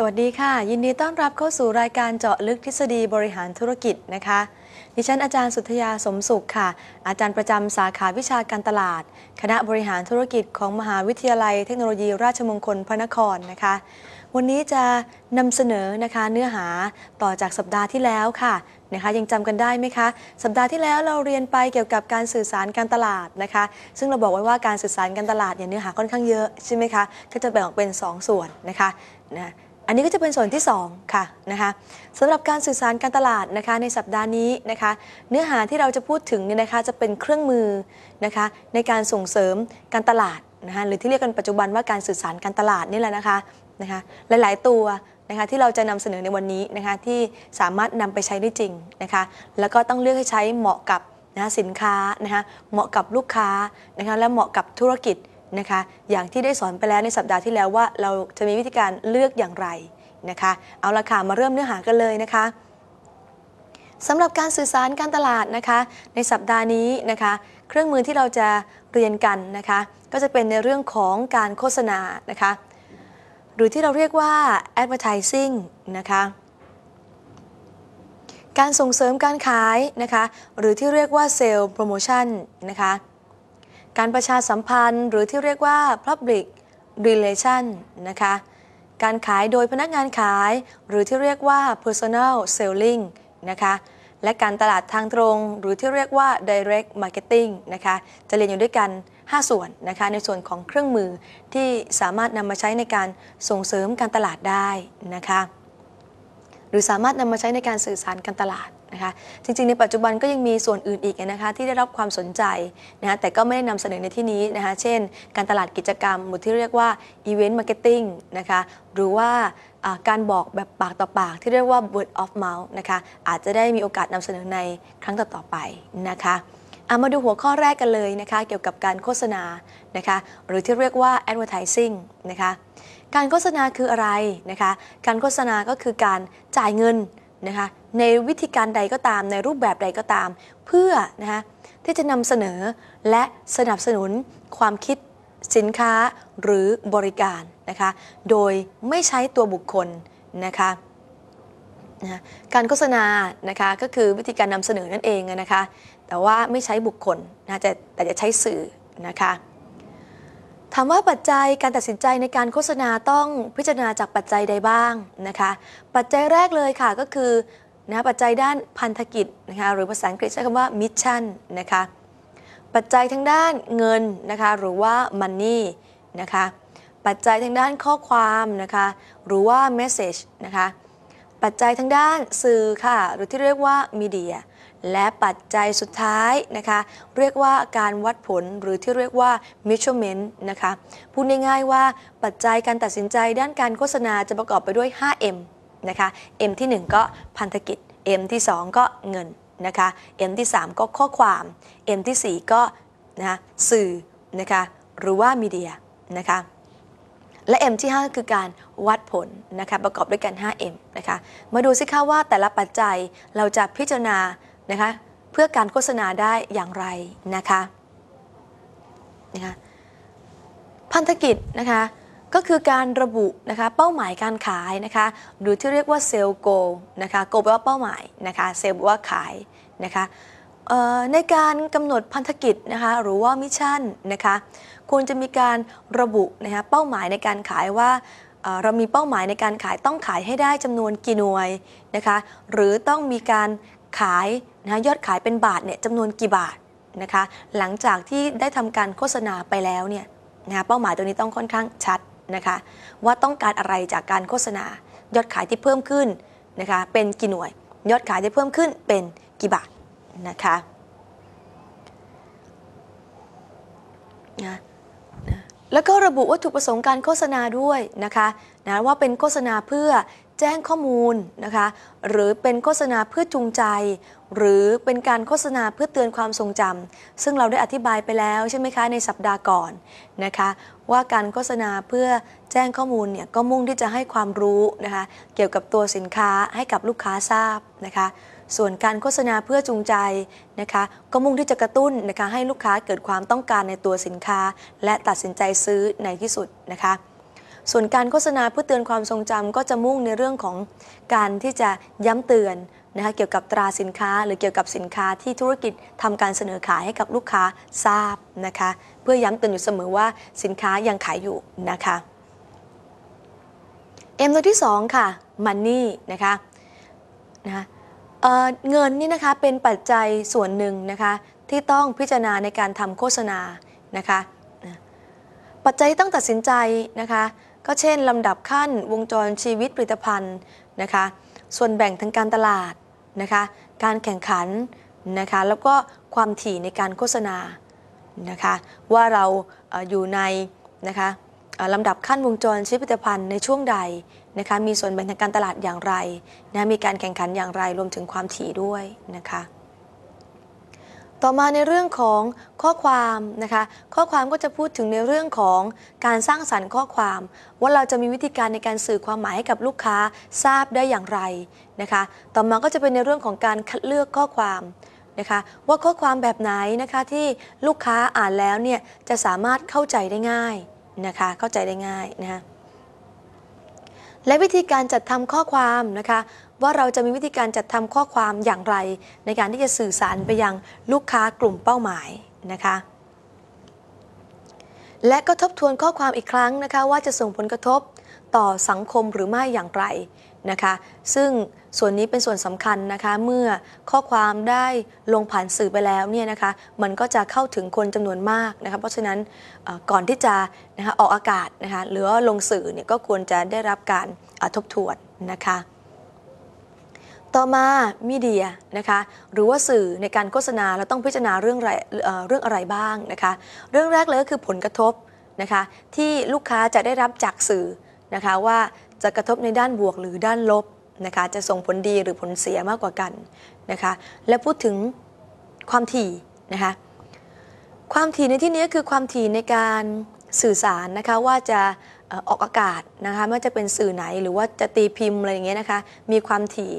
สวัสดีค่ะ ยินดีต้อนรับเข้าสู่รายการเจาะลึกทฤษฎีบริหารธุรกิจนะคะดิฉันอาจารย์สุทยาสมสุขค่ะ อาจารย์ประจำสาขาวิชาการตลาด คณะบริหารธุรกิจ ของมหาวิทยาลัยเทคโนโลยีราชมงคลพระนครนะคะ วันนี้จะนำเสนอนะคะเนื้อหาต่อจากสัปดาห์ที่แล้วค่ะนะคะยังจำกันได้ไหมคะ สัปดาห์ที่แล้วเราเรียนไปเกี่ยวกับการสื่อสารการตลาดนะคะ ซึ่งเราบอกไว้ว่าการสื่อสารการตลาดเนี่ยเนื้อหาค่อนข้างเยอะใช่ไหมคะก็จะแบ่งออกเป็น2สส่วนนะคะนะอันนี้ก็จะเป็นส่วนที่2ค่ะนะคะสำหรับการสื่อสารการตลาดนะคะในสัปดาห์นี้นะคะเนื้อหาที่เราจะพูดถึงเนี่ยนะคะจะเป็นเครื่องมือนะคะในการส่งเสริมการตลาดนะคะหรือที่เรียกกันปัจจุบันว่าการสื่อสารการตลาดนี่แหละนะคะนะคะหลาย ๆ ตัวนะคะที่เราจะนำเสนอในวันนี้นะคะที่สามารถนำไปใช้ได้จริงนะคะแล้วก็ต้องเลือกให้ใช้เหมาะกับนะะสินค้านะคะเหมาะกับลูกค้านะคะและเหมาะกับธุรกิจนะคะอย่างที่ได้สอนไปแล้วในสัปดาห์ที่แล้วว่าเราจะมีวิธีการเลือกอย่างไรนะคะ เอาละค่ะมาเริ่มเนื้อหากันเลยนะคะสำหรับการสื่อสารการตลาดนะคะ ในสัปดาห์นี้นะคะ เครื่องมือที่เราจะเรียนกันนะคะ ก็จะเป็นในเรื่องของการโฆษณานะคะ หรือที่เราเรียกว่า advertising นะคะ การส่งเสริมการขายนะคะ หรือที่เรียกว่า sale promotion นะคะการประชาสัมพันธ์หรือที่เรียกว่า Public Relation นะคะ การขายโดยพนักงานขายหรือที่เรียกว่า Personal Selling นะคะ และการตลาดทางตรงหรือที่เรียกว่า Direct Marketing นะคะ จะเรียนอยู่ด้วยกัน 5 ส่วนนะคะในส่วนของเครื่องมือที่สามารถนำมาใช้ในการส่งเสริมการตลาดได้นะคะหรือสามารถนำมาใช้ในการสื่อสารการตลาดนะคะจริงๆ ในปัจจุบันก็ยังมีส่วนอื่นอีกนะคะ ที่ได้รับความสนใจนะคะแต่ก็ไม่ได้นำเสนอในที่นี้นะคะเช่นการตลาดกิจกรรมหมดที่เรียกว่า Event Marketing นะคะหรือว่าการบอกแบบปากต่อปากที่เรียกว่า word of mouth นะคะอาจจะได้มีโอกาสนำเสนอในครั้งต่อๆไปนะคะมาดูหัวข้อแรกกันเลยนะคะ เกี่ยวกับการโฆษณานะคะ หรือที่เรียกว่า advertising นะคะ การโฆษณาคืออะไรนะคะ การโฆษณาก็คือการจ่ายเงินนะคะในวิธีการใดก็ตามในรูปแบบใดก็ตาม เพื่อนะคะที่จะนำเสนอและสนับสนุน ความคิดสินค้าหรือบริการนะคะโดยไม่ใช้ตัวบุคคลนะคะนะการโฆษณานะคะก็คือวิธีการนำเสนอนั่นเองนะคะแต่ว่าไม่ใช้บุคคลนะแต่แต่จะใช้สื่อนะคะถามว่าปัจจัยการตัดสินใจในการโฆษณาต้องพิจารณาจากปัจจัยใดบ้างนะคะ ปัจจัยแรกเลยค่ะก็คือนะปัจจัยด้านพันธกิจนะคะหรือภาษาอังกฤษใช้คำว่ามิชชั่นนะคะปัจจัยทางด้านเงินนะคะหรือว่ามันนี่นะคะปัจจัยทางด้านข้อความนะคะหรือว่าเมสเซจนะคะปัจจัยทางด้านสื่อค่ะหรือที่เรียกว่ามีเดียและปัจจัยสุดท้ายนะคะเรียกว่าการวัดผลหรือที่เรียกว่า measurement นะคะพูดง่ายๆว่าปัจจัยการตัดสินใจด้านการโฆษณาจะประกอบไปด้วย 5M นะคะ M ที่ 1 ก็พันธกิจ M ที่ 2 ก็เงินนะคะ M ที่ 3 ก็ข้อความ M ที่ 4 ก็นะะสื่อนะคะหรือว่ามีเดียนะคะและ M ที่ 5 คือการวัดผลนะคะประกอบด้วยกัน 5M นะคะมาดูสิคะว่าแต่ละปัจจัยเราจะพิจารณานะคะเพื่อการโฆษณาได้อย่างไรนะคะนะคะพันธกิจนะคะก็คือการระบุนะคะเป้าหมายการขายนะคะหรือที่เรียกว่าเซลล์โกนะคะโกแปลว่าเป้าหมายนะคะเซลแปลว่าขายนะคะในการกำหนดพันธกิจนะคะหรือว่ามิชชั่นนะคะควรจะมีการระบุนะคะเป้าหมายในการขายว่าเรามีเป้าหมายในการขายต้องขายให้ได้จำนวนกี่หน่วยนะคะหรือต้องมีการขายนะยอดขายเป็นบาทเนี่ยจำนวนกี่บาทนะคะหลังจากที่ได้ทำการโฆษณาไปแล้วเนี่ยนะะเป้าหมายตัวนี้ต้องค่อนข้างชัดนะคะว่าต้องการอะไรจากการโฆษณายอดขายที่เพิ่มขึ้นนะคะเป็นกี่หน่วยยอดขายที่เพิ่มขึ้นเป็นกี่บาทนะคะแล้วก็ระบุวัตถุประสงค์การโฆษณาด้วยนะคะนะว่าเป็นโฆษณาเพื่อแจ้งข้อมูลนะคะหรือเป็นโฆษณาเพื่อจูงใจ หรือเป็นการโฆษณาเพื่อเตือนความทรงจำ ซึ่งเราได้อธิบายไปแล้วใช่ไหมคะในสัปดาห์ก่อนนะคะว่าการโฆษณาเพื่อแจ้งข้อมูลเนี่ยก็มุ่งที่จะให้ความรู้นะคะเกี่ยวกับตัวสินค้าให้กับลูกค้าทราบนะคะ ส่วนการโฆษณาเพื่อจูงใจนะคะก็มุ่งที่จะกระตุ้นนะคะให้ลูกค้าเกิดความต้องการในตัวสินค้า และตัดสินใจซื้อในที่สุดนะคะ ส่วนการโฆษณาเพื่อเตือนความทรงจำก็จะมุ่งในเรื่องของการที่จะย้ำเตือนนะคะเกี่ยวกับตราสินค้าหรือเกี่ยวกับสินค้าที่ธุรกิจทำการเสนอขายให้กับลูกค้าทราบนะคะเพื่อย้ำเตือนอยู่เสมอว่าสินค้ายังขายอยู่นะคะเอ็มตัวที่ 2 ค่ะมันนี่นะคะนะเเงินนี่นะคะเป็นปัจจัยส่วนหนึ่งนะคะที่ต้องพิจารณาในการทำโฆษณานะคะปัจจัยที่ต้องตัดสินใจนะคะก็เช่นลำดับขั้นวงจรชีวิตผลิตภัณฑ์นะคะส่วนแบ่งทางการตลาดนะคะการแข่งขันนะคะแล้วก็ความถี่ในการโฆษณานะคะว่าเราอยู่ในนะคะลำดับขั้นวงจรชีวิติตภัณฑ์ในช่วงใดนะคะมีส่วนแบ่งทางการตลาดอย่างไรนะมีการแข่งขันอย่างไรรวมถึงความถี่ด้วยนะคะต่อมาในเรื่องของข้อความนะคะ ข้อความก็จะพูดถึงในเรื่องของการสร้างสรรค์ข้อความ ว่าเราจะมีวิธีการในการสื่อความหมายให้กับลูกค้าทราบได้อย่างไรนะคะ ต่อมาก็จะเป็นในเรื่องของการคัดเลือกข้อความนะคะ ว่าข้อความแบบไหนนะคะที่ลูกค้าอ่านแล้วเนี่ยจะสามารถเข้าใจได้ง่ายนะคะ เข้าใจได้ง่ายนะคะและวิธีการจัดทำข้อความนะคะว่าเราจะมีวิธีการจัดทำข้อความอย่างไร ในการที่จะสื่อสารไปยังลูกค้ากลุ่มเป้าหมายนะคะ และก็ทบทวนข้อความอีกครั้งนะคะ ว่าจะส่งผลกระทบต่อสังคมหรือไม่อย่างไรนะคะ ซึ่งส่วนนี้เป็นส่วนสำคัญนะคะ เมื่อข้อความได้ลงผ่านสื่อไปแล้วเนี่ยนะคะ มันก็จะเข้าถึงคนจำนวนมากนะคะเพราะฉะนั้นก่อนที่จะนะคะออกอากาศนะคะหรือลงสื่อเนี่ยก็ควรจะได้รับการทบทวนนะคะต่อมา มีเดียนะคะหรือว่าสื่อในการโฆษณาเราต้องพิจารณาเรื่องอะไรเรื่องอะไรบ้างนะคะเรื่องแรกเลยก็คือผลกระทบนะคะที่ลูกค้าจะได้รับจากสื่อนะคะว่าจะกระทบในด้านบวกหรือด้านลบนะคะจะส่งผลดีหรือผลเสียมากกว่ากันนะคะและพูดถึงความถี่นะคะความถี่ในที่นี้คือความถี่ในการสื่อสารนะคะว่าจะออกอากาศนะคะไม่ว่าจะเป็นสื่อไหนหรือว่าจะตีพิมพ์อะไรอย่างเงี้ยนะคะมีความถี่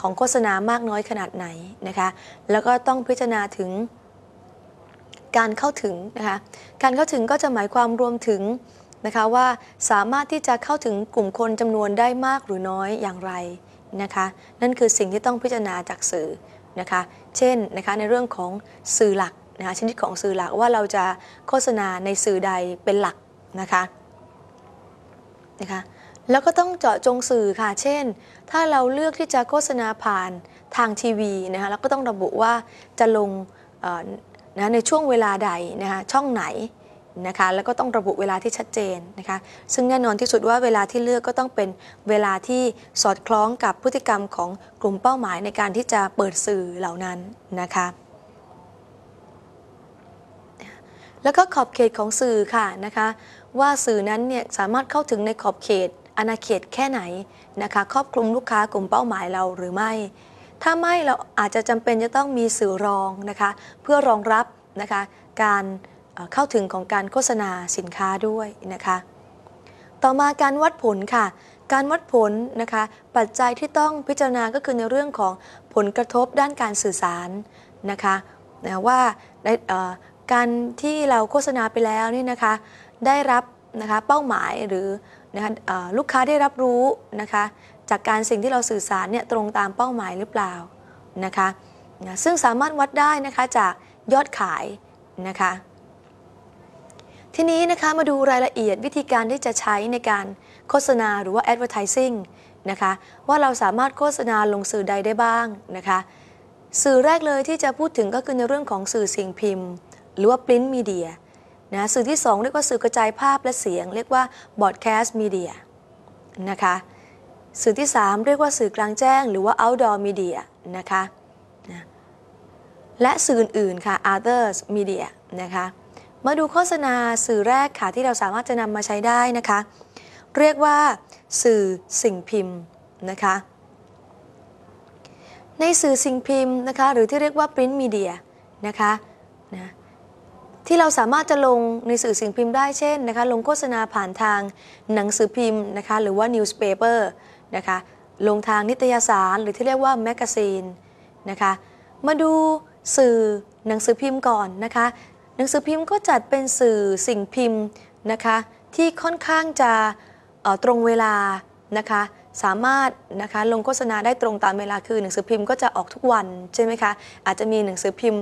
ของโฆษณามากน้อยขนาดไหนนะคะ แล้วก็ต้องพิจารณาถึงการเข้าถึงนะคะ การเข้าถึงก็จะหมายความรวมถึงนะคะว่าสามารถที่จะเข้าถึงกลุ่มคนจำนวนได้มากหรือน้อยอย่างไรนะคะ นั่นคือสิ่งที่ต้องพิจารณาจากสื่อนะคะ เช่นนะคะในเรื่องของสื่อหลักนะคะชนิดของสื่อหลักว่าเราจะโฆษณาในสื่อใดเป็นหลักนะคะ นะคะแล้วก็ต้องเจาะจงสื่อค่ะ เช่นถ้าเราเลือกที่จะโฆษณาผ่านทางทีวีนะคะเราก็ต้องระบุว่าจะลงนะในช่วงเวลาใดนะคะช่องไหนนะคะ แล้วก็ต้องระบุเวลาที่ชัดเจน นะคะ ซึ่งแน่นอนที่สุดว่าเวลาที่เลือกก็ต้องเป็นเวลาที่สอดคล้องกับพฤติกรรมของกลุ่มเป้าหมายในการที่จะเปิดสื่อเหล่านั้นนะคะแล้วก็ขอบเขตของสื่อค่ะนะคะว่าสื่อนั้นเนี่ยสามารถเข้าถึงในขอบเขตอาณาเขตแค่ไหนนะคะครอบคลุมลูกค้ากลุ่มเป้าหมายเราหรือไม่ ถ้าไม่เราอาจจะจำเป็นจะต้องมีสื่อรองนะคะเพื่อรองรับนะคะการเข้าถึงของการโฆษณาสินค้าด้วยนะคะต่อมาการวัดผลค่ะ การวัดผลนะคะปัจจัยที่ต้องพิจารณาก็คือในเรื่องของผลกระทบด้านการสื่อสารนะคะนะว่าการที่เราโฆษณาไปแล้วนี่นะคะได้รับนะคะเป้าหมายหรือนะคะลูกค้าได้รับรู้นะคะจากการสิ่งที่เราสื่อสารเนี่ยตรงตามเป้าหมายหรือเปล่านะคะนะซึ่งสามารถวัดได้นะคะจากยอดขายนะคะทีนี้นะคะมาดูรายละเอียดวิธีการที่จะใช้ในการโฆษณาหรือว่า advertising นะคะว่าเราสามารถโฆษณาลงสื่อใดได้บ้างนะคะสื่อแรกเลยที่จะพูดถึงก็คือในเรื่องของสื่อสิ่งพิมพ์หรือว่า print media นะสื่อที่2เรียกว่าสื่อกระจายภาพและเสียงเรียกว่าบอดแคสต์มีเดียนะคะสื่อที่ 3 เรียกว่าสื่อกลางแจ้ง หรือว่า outdoor media นะคะนะและสื่ออื่นๆค่ะ others media นะคะมาดูโฆษณาสื่อแรกค่ะที่เราสามารถจะนำมาใช้ได้นะคะ เรียกว่า สื่อสิ่งพิมพ์นะคะ ในสื่อสิ่งพิมพ์นะคะหรือที่เรียกว่า print media นะคะนะที่เราสามารถจะลงในสื่อสิ่งพิมพ์ได้เช่นนะคะลงโฆษณาผ่านทางหนังสือพิมพ์นะคะหรือว่า newspaper นะคะ ลงทางนิตยสาร หรือที่เรียกว่าแมกกาซีนนะคะมาดูสื่อหนังสือพิมพ์ก่อนนะคะ หนังสือพิมพ์ก็จัดเป็นสื่อสิ่งพิมพ์นะคะที่ค่อนข้างจะตรงเวลานะคะสามารถนะคะลงโฆษณาได้ตรงตามเวลาคือหนังสือพิมพ์ก็จะออกทุกวันใช่ไหมคะอาจจะมีหนังสือพิมพ์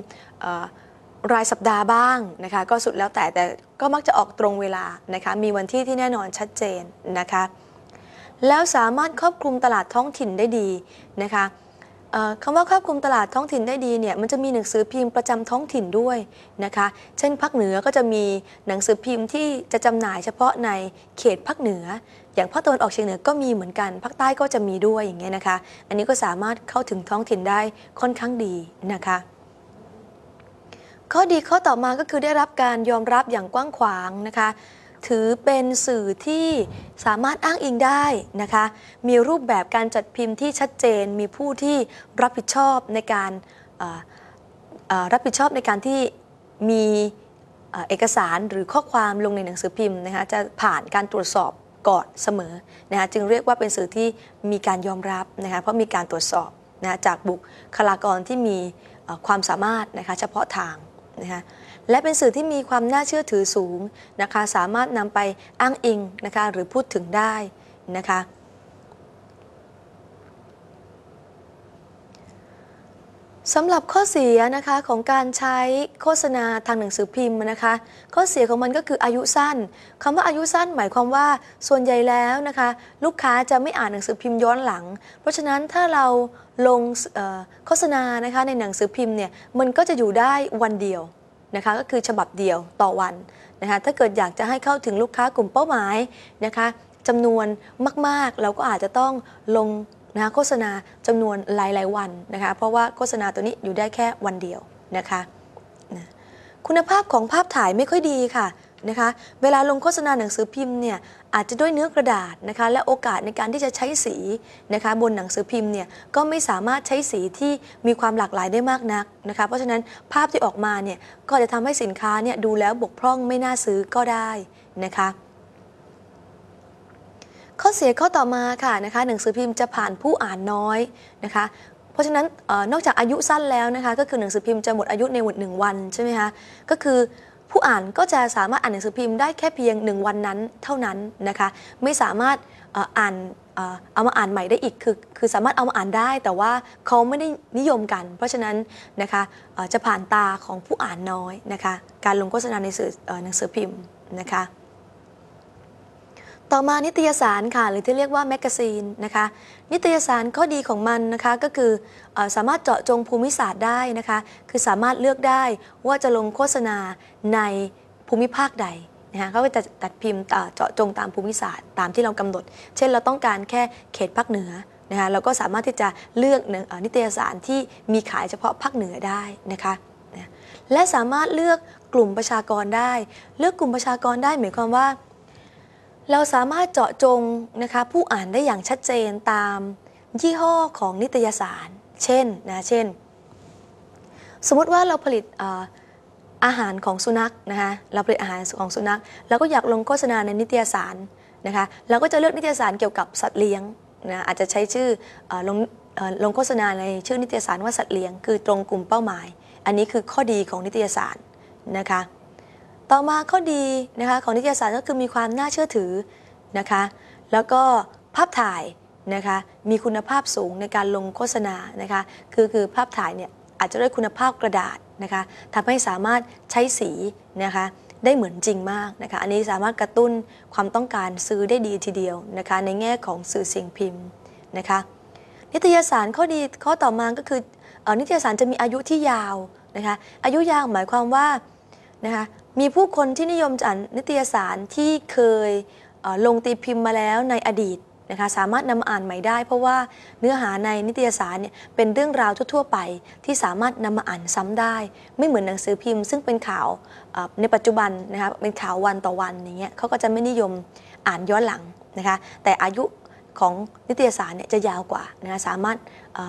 รายสัปดาห์บ้างนะคะ ก็สุดแล้วแต่แต่ก็มักจะออกตรงเวลานะคะ มีวันที่ที่แน่นอนชัดเจนนะคะ แล้วสามารถครอบคลุมตลาดท้องถิ่นได้ดีนะคะคำว่าครอบคลุมตลาดท้องถิ่นได้ดีเนี่ย มันจะมีหนังสือพิมพ์ประจำท้องถิ่นด้วยนะคะ เช่นภาคเหนือก็จะมีหนังสือพิมพ์ที่จะจำหน่ายเฉพาะในเขตภาคเหนือ อย่างภาคตะวันออกเฉียงเหนือก็มีเหมือนกันภาคใต้ก็จะมีด้วยอย่างเงี้ยนะคะ อันนี้ก็สามารถเข้าถึงท้องถิ่นได้ค่อนข้างดีนะคะข้อดีข้อต่อมาก็คือได้รับการยอมรับอย่างกว้างขวางนะคะถือเป็นสื่อที่สามารถอ้างอิงได้นะคะมีรูปแบบการจัดพิมพ์ที่ชัดเจนมีผู้ที่รับผิดชอบในการรับผิดชอบในการที่มีเอกสารหรือข้อความลงในหนังสือพิมพ์นะคะจะผ่านการตรวจสอบก่อนเสมอนะคะจึงเรียกว่าเป็นสื่อที่มีการยอมรับนะคะเพราะมีการตรวจสอบนะะจากบุคลากรที่มีความสามารถนะคะเฉพาะทางนะคะและเป็นสื่อที่มีความน่าเชื่อถือสูงนะคะสามารถนำไปอ้างอิงนะคะหรือพูดถึงได้นะคะสำหรับข้อเสียนะคะของการใช้โฆษณาทางหนังสือพิมพ์นะคะข้อเสียของมันก็คืออายุสั้น คำว่าอายุสั้นหมายความว่าส่วนใหญ่แล้วนะคะลูกค้าจะไม่อ่านหนังสือพิมพ์ย้อนหลัง เพราะฉะนั้นถ้าเราลงโฆษณานะคะ ในหนังสือพิมพ์เนี่ย มันก็จะอยู่ได้วันเดียวนะคะก็คือฉบับเดียวต่อวันนะคะถ้าเกิดอยากจะให้เข้าถึงลูกค้ากลุ่มเป้าหมายนะคะจำนวนมาก ๆเราก็อาจจะต้องลงนะโฆษณาจำนวนหลายๆวันนะคะเพราะว่าโฆษณาตัวนี้อยู่ได้แค่วันเดียวนะคะนะคุณภาพของภาพถ่ายไม่ค่อยดีค่ะนะคะเวลาลงโฆษณาหนังสือพิมพ์เนี่ยอาจจะด้วยเนื้อกระดาษนะคะและโอกาสในการที่จะใช้สีนะคะบนหนังสือพิมพ์เนี่ยก็ไม่สามารถใช้สีที่มีความหลากหลายได้มากนักนะคะเพราะฉะนั้นภาพที่ออกมาเนี่ยก็จะทำให้สินค้าเนี่ยดูแล้วบกพร่องไม่น่าซื้อก็ได้นะคะ ข้อเสียข้อต่อมาค่ะนะคะหนังสือพิมพ์จะผ่านผู้อ่านน้อยนะคะ เพราะฉะนั้นนอกจากอายุสั้นแล้วนะคะก็คือหนังสือพิมพ์จะหมดอายุในวันหนึ่งวันใช่ไหมคะก็คือผู้อ่านก็จะสามารถอ่านหนังสือพิมพ์ได้แค่เพียง1วันนั้นเท่านั้นนะคะไม่สามารถอ่านเอามาอ่านใหม่ได้อีกคือคือสามารถเอามาอ่านได้แต่ว่าเขาไม่ได้นิยมกัน เพราะฉะนั้นนะคะจะผ่านตาของผู้อ่านน้อยนะคะการลงโฆษณาในสื่อหนังสือพิมพ์นะคะ ต่อมานิตยสารค่ะหรือที่เรียกว่าแมกกาซีนนะคะนิตยสารข้อดีของมันนะคะก็คืออสามารถเจาะจงภูมิศาสตร์ได้นะคะ คือสามารถเลือกได้ว่าจะลงโฆษณาในภูมิภาคใดนะคะเก็จะตัดพิมพ์เจาะจงตามภูมิศาสตร์ตามที่เรากำหนด เช่น เราต้องการแค่เขตภาคเหนือนะคะเราก็สามารถที่จะเลือกนิตยสารที่มีขายเฉพาะภาคเหนือได้นะคะ และสามารถเลือกกลุ่มประชากรได้ เลือกกลุ่มประชากรได้หมายความว่าเราสามารถเจาะจงนะคะผู้อ่านได้อย่างชัดเจนตามยี่ห้อของนิตยสาร เช่นนะเช่น สมมติว่าเราผลิตอาหารของสุนัขนะคะเราผลิตอาหารของสุนัขเราก็อยากลงโฆษณาในนิตยสารนะคะเราก็จะเลือกนิตยสารเกี่ยวกับสัตว์เลี้ยงนะอาจจะใช้ชื่อลงลงโฆษณาในชื่อนิตยสารว่าสัตว์เลี้ยงคือ ตรงกลุ่มเป้าหมาย อันนี้คือข้อดีของนิตยสารนะคะต่อมาข้อดีนะคะของนิตยสารก็คือมีความน่าเชื่อถือนะคะแล้วก็ภาพถ่ายนะคะมีคุณภาพสูงในการลงโฆษณานะคะคือคือภาพถ่ายเนี่ยอาจจะด้วยคุณภาพกระดาษนะคะทำให้สามารถใช้สีนะคะได้เหมือนจริงมากนะคะอันนี้สามารถกระตุ้นความต้องการซื้อได้ดีทีเดียวนะคะในแง่ของสื่อสิ่งพิมพ์นะคะนิตยสารข้อดีข้อต่อมาก็คือนิตยสารจะมีอายุที่ยาวนะคะอายุยาวหมายความว่านะคะมีผู้คนที่นิยมอ่านนิตยสารที่เคยลงตีพิมพ์มาแล้วในอดีตนะคะสามารถนำอ่านใหม่ได้เพราะว่าเนื้อหาในนิตยสารเนี่ยเป็นเรื่องราวทั่ว ๆ ไป ที่สามารถนำมาอ่านซ้ำได้ ไม่เหมือนหนังสือพิมพ์ ซึ่งเป็นข่าวในปัจจุบันนะคะ เป็นข่าววันต่อวันอย่างเงี้ยเขาก็จะไม่นิยมอ่านย้อนหลังนะคะแต่อายุของนิตยสารเนี่ยจะยาวกว่านะคะสามารถ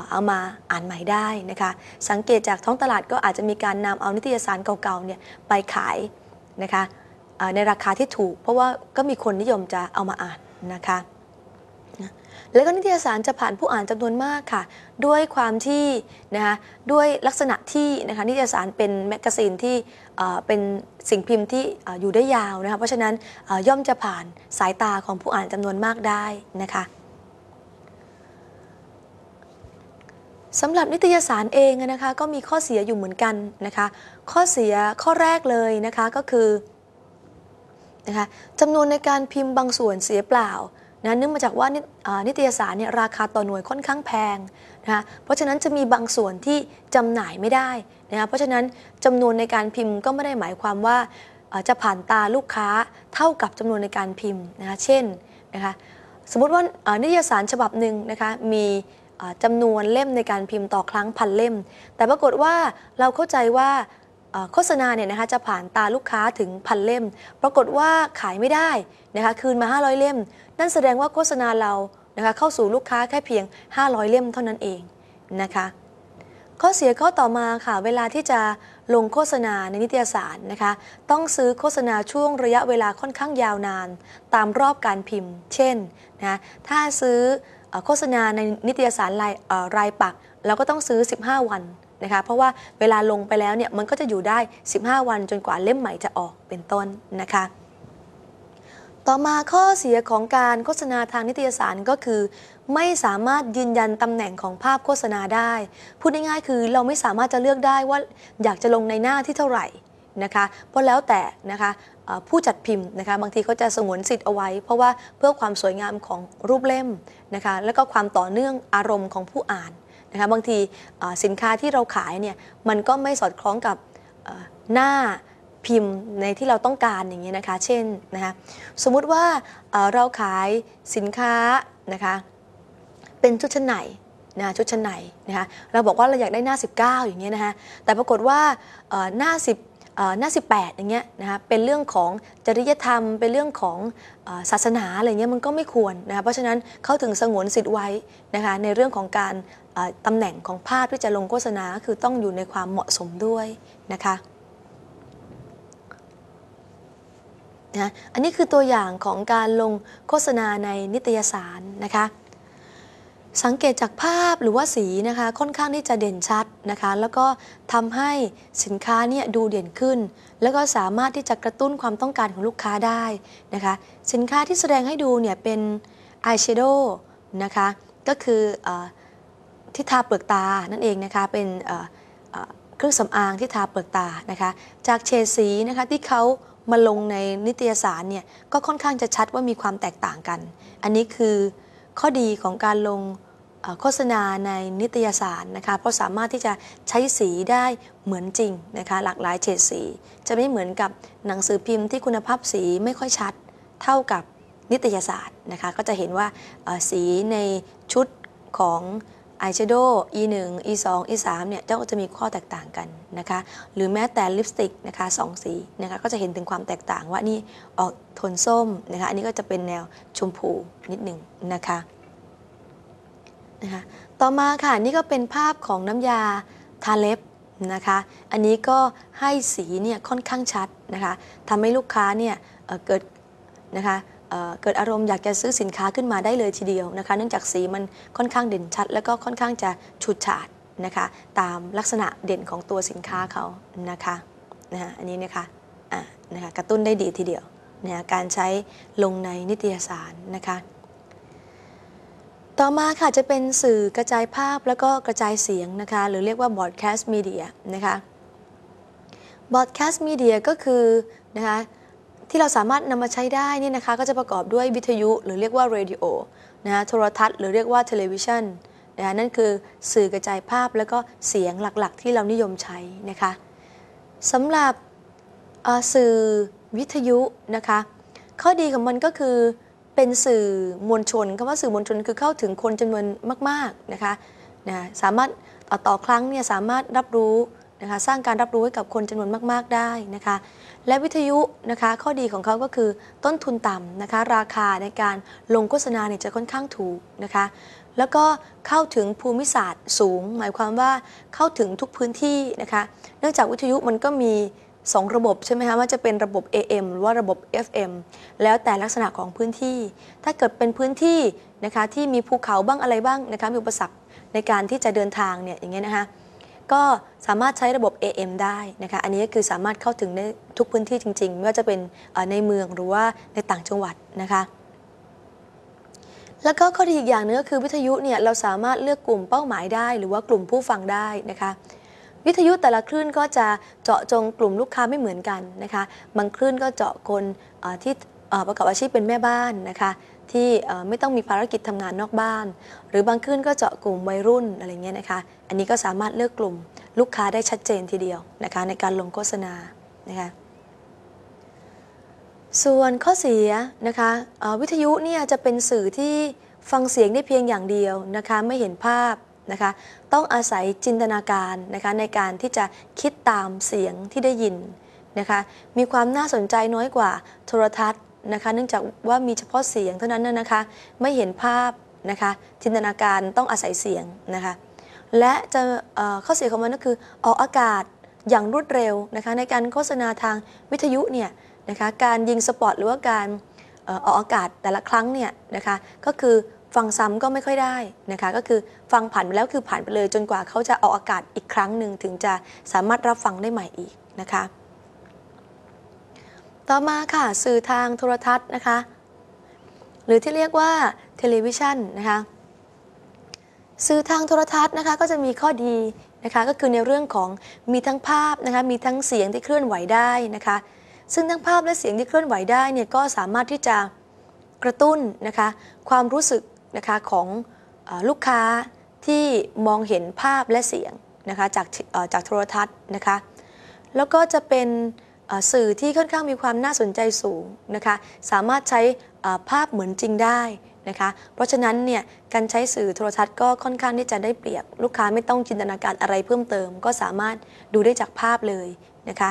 เอามาอ่านใหม่ได้นะคะสังเกตจากท้องตลาดก็อาจจะมีการนำเอานิตยสารเก่าๆเนี่ยไปขายนะคะในราคาที่ถูกเพราะว่าก็มีคนนิยมจะเอามาอ่านนะคะแล้วก็นิตยสารจะผ่านผู้อ่านจำนวนมากค่ะด้วยความที่นะคะด้วยลักษณะที่นะคะนิตยสารเป็นแมกกาซีนที่เป็นสิ่งพิมพ์ที่อยู่ได้ยาวนะคะเพราะฉะนั้นย่อมจะผ่านสายตาของผู้อ่านจำนวนมากได้นะคะสำหรับนิตยสารเองนะคะก็มีข้อเสียอยู่เหมือนกันนะคะข้อเสียข้อแรกเลยนะคะก็คือนะคะจำนวนในการพิมพ์บางส่วนเสียเปล่านะเนื่องมาจากว่านิตยสารเนี่ยราคาต่อหน่วยค่อนข้างแพงนะคะเพราะฉะนั้นจะมีบางส่วนที่จำหน่ายไม่ได้นะคะเพราะฉะนั้นจำนวนในการพิมพ์ก็ไม่ได้หมายความว่า จะผ่านตาลูกค้าเท่ากับจำนวนในการพิมพ์นะคะเช่นนะคะสมมติว่านิตยสารฉบับหนึ่งนะคะมีจำนวนเล่มในการพิมพ์ต่อครั้งพันเล่ม แต่ปรากฏว่าเราเข้าใจว่าโฆษณาเนี่ยนะคะจะผ่านตาลูกค้าถึงพันเล่ม ปรากฏว่าขายไม่ได้นะคะคืนมา 500เล่ม นั่นแสดงว่าโฆษณาเรานะคะเข้าสู่ลูกค้าแค่เพียง 500เล่มเท่านั้นเอง นะคะ ข้อเสียข้อต่อมาค่ะเวลาที่จะลงโฆษณาในนิตยสารนะคะต้องซื้อโฆษณาช่วงระยะเวลาค่อนข้างยาวนานตามรอบการพิมพ์เช่นนะถ้าซื้อโฆษณาในนิตยสารรายรายปักเราก็ต้องซื้อ 15 วันนะคะเพราะว่าเวลาลงไปแล้วเนี่ยมันก็จะอยู่ได้ 15 วันจนกว่าเล่มใหม่จะออกเป็นต้นนะคะ ต่อมาข้อเสียของการโฆษณาทางนิตยสารก็คือ ไม่สามารถยืนยันตำแหน่งของภาพโฆษณาได้ พูดง่ายๆคือเราไม่สามารถจะเลือกได้ว่าอยากจะลงในหน้าที่เท่าไหร่นะคะเพราะแล้วแต่นะคะผู้จัดพิมพ์นะคะบางทีเขาจะสงวนสิทธิ์เอาไว้ เพราะว่าเพื่อความสวยงามของรูปเล่มนะคะและก็ความต่อเนื่องอารมณ์ของผู้อ่านะคะบางทีสินค้าที่เราขายเนี่ยมันก็ไม่สอดคล้องกับหน้าพิมพ์ในที่เราต้องการอย่างนี้นะคะเช่นนะคะสมมุติว่าเราขายสินค้านะคะเป็นชุดชั้นในนะชุดชั้นในนะคะเราบอกว่าเราอยากได้หน้า 19อย่างเงี้ยนะคะแต่ปรากฏว่าหน้า10หน้า18อย่างเงี้ยนะคะเป็นเรื่องของจริยธรรม เป็นเรื่องของศาสนาอะไรเงี้ยมันก็ไม่ควรนะคะเพราะฉะนั้นเขาถึงสงวนสิทธิ์ไว้นะคะในเรื่องของการตำแหน่งของภาพที่จะลงโฆษณาคือต้องอยู่ในความเหมาะสมด้วยนะคะนะอันนี้คือตัวอย่างของการลงโฆษณาในนิตยสารนะคะ สังเกตจากภาพหรือว่าสีนะคะค่อนข้างที่จะเด่นชัดนะคะแล้วก็ทำให้สินค้าเนี่ยดูเด่นขึ้น แล้วก็สามารถที่จะกระตุ้นความต้องการของลูกค้าได้นะคะสินค้าที่แสดงให้ดูเนี่ยเป็นอายแชโดว์นะคะก็คืออที่ทาเปลือกตานั่นเองนะคะเป็นเครื่องสำอางที่ทาเปลือกตานะคะจากเฉดสีนะคะที่เขามาลงในนิตยสารเนี่ยก็ค่อนข้างจะชัดว่ามีความแตกต่างกัน อันนี้คือข้อดีของการลงโฆษณาในนิตยสารนะคะเพราะสามารถที่จะใช้สีได้เหมือนจริงนะคะหลากหลายเฉดสีจะไม่เหมือนกับหนังสือพิมพ์ที่คุณภาพสีไม่ค่อยชัดเท่ากับนิตยสารนะคะก็จะเห็นว่าสีในชุดของอายแชโดว์ E1 E2 E3 เนี่ย เจ้าก็จะมีข้อแตกต่างกันนะคะ หรือแม้แต่ลิปสติกนะคะ สองสีนะคะ ก็จะเห็นถึงความแตกต่างว่านี่ออกโทนส้มนะคะ อันนี้ก็จะเป็นแนวชมพูนิดหนึ่งนะคะนะคะ ต่อมาค่ะนี่ก็เป็นภาพของน้ำยาทาเล็บนะคะ อันนี้ก็ให้สีเนี่ยค่อนข้างชัดนะคะ ทำให้ลูกค้าเนี่ยเเกิดนะคะเกิดอารมณ์อยากจะซื้อสินค้าขึ้นมาได้เลยทีเดียวนะคะ เนื่องจากสีมันค่อนข้างเด่นชัด แล้วก็ค่อนข้างจะฉูดฉาดนะคะ ตามลักษณะเด่นของตัวสินค้าเขานะคะนะะอันนี้นะคะะนะคะกระตุ้นได้ดีทีเดียวนะการใช้ลงในนิตยสารนะคะ ต่อมาค่ะจะเป็นสื่อกระจายภาพแล้วก็กระจายเสียงนะคะหรือเรียกว่าบอร์ดแคสต์มีเดียนะคะบอร์ดแคสต์มีเดียก็คือนะคะที่เราสามารถนำมาใช้ได้นี่นะคะ ก็จะประกอบด้วยวิทยุหรือเรียกว่าเรดิโอนะคะโทรทัศน์หรือเรียกว่าเทเลวิชันนะคะนั่นคือสื่อกระจายภาพและก็เสียงหลักๆ ที่เรานิยมใช้นะคะสำหรับสื่อวิทยุนะคะ ข้อดีของมันก็คือเป็นสื่อมวลชนคำว่าสื่อมวลชนคือเข้าถึงคนจำนวนมาก ๆนะคะนะสามารถต่อต่อครั้งเนี่ยสามารถรับรู้นะคะสร้างการรับรู้ให้กับคนจำนวนมาก ๆ ได้นะคะและวิทยุนะคะข้อดีของเขาก็คือต้นทุนต่ำนะคะ ราคาในการลงโฆษณาเนี่ยจะค่อนข้างถูกนะคะ แล้วก็เข้าถึงภูมิศาสตร์สูง หมายความว่าเข้าถึงทุกพื้นที่นะคะ เนื่องจากวิทยุมันก็มีสองระบบใช่ไหมคะว่าจะเป็นระบบ AM หรือว่าระบบ FM แล้วแต่ลักษณะของพื้นที่ ถ้าเกิดเป็นพื้นที่นะคะที่มีภูเขาบ้างอะไรบ้างนะคะมีอุปสรรคในการที่จะเดินทางเนี่ยอย่างเงี้ยนะคะก็สามารถใช้ระบบ AM ได้นะคะ อันนี้ก็คือสามารถเข้าถึงได้ทุกพื้นที่จริงๆ ไม่ว่าจะเป็นในเมืองหรือว่าในต่างจังหวัดนะคะ แล้วก็ข้อดีอีกอย่างนึงก็คือวิทยุเนี่ยเราสามารถเลือกกลุ่มเป้าหมายได้หรือว่ากลุ่มผู้ฟังได้นะคะ วิทยุแต่ละคลื่นก็จะเจาะจงกลุ่มลูกค้าไม่เหมือนกันนะคะ บางคลื่นก็เจาะคนที่ประกอบอาชีพเป็นแม่บ้านนะคะที่ไม่ต้องมีภารกิจทำงานนอกบ้าน หรือบางคืนก็เจาะกลุ่มวัยรุ่นอะไรเงี้ยนะคะอันนี้ก็สามารถเลือกกลุ่มลูกค้าได้ชัดเจนทีเดียวนะคะในการลงโฆษณานะคะส่วนข้อเสียนะคะวิทยุเนี่ยจะเป็นสื่อที่ฟังเสียงได้เพียงอย่างเดียวนะคะไม่เห็นภาพนะคะต้องอาศัยจินตนาการนะคะในการที่จะคิดตามเสียงที่ได้ยินนะคะมีความน่าสนใจน้อยกว่า โทรทัศน์นะคะเนื่องจากว่ามีเฉพาะเสียงเท่านั้นนะคะ ไม่เห็นภาพนะคะจินตนาการต้องอาศัยเสียงนะคะ และจะข้อเสียของมันก็คือออกอากาศอย่างรวดเร็วนะคะ ในการโฆษณาทางวิทยุเนี่ยนะคะ การยิงสปอต หรือว่าการออกอากาศแต่ละครั้งเนี่ยนะคะก็คือฟังซ้ำก็ไม่ค่อยได้นะคะ ก็คือฟังผ่านไปแล้วคือผ่านไปเลย จนกว่าเขาจะออกอากาศอีกครั้งหนึ่งถึงจะสามารถรับฟังได้ใหม่อีกนะคะต่อมาค่ะสื่อทางโทรทัศน์นะคะหรือที่เรียกว่าเทเลวิชันนะคะสื่อทางโทรทัศน์นะคะก็จะมีข้อดีนะคะก็คือในเรื่องของมีทั้งภาพนะคะมีทั้งเสียงที่เคลื่อนไหวได้นะคะซึ่งทั้งภาพและเสียงที่เคลื่อนไหวได้เนี่ยก็สามารถที่จะกระตุ้นนะคะความรู้สึกนะคะของอลูกค้าที่มองเห็นภาพและเสียงนะคะจากจากโทรทัศน์นะคะแล้วก็จะเป็นสื่อที่ค่อนข้างมีความน่าสนใจสูงนะคะ สามารถใช้ภาพเหมือนจริงได้นะคะ เพราะฉะนั้นเนี่ยการใช้สื่อโทรทัศน์ก็ค่อนข้างที่จะได้เปรียบ ลูกค้าไม่ต้องจินตนาการอะไรเพิ่มเติม ก็สามารถดูได้จากภาพเลยนะคะ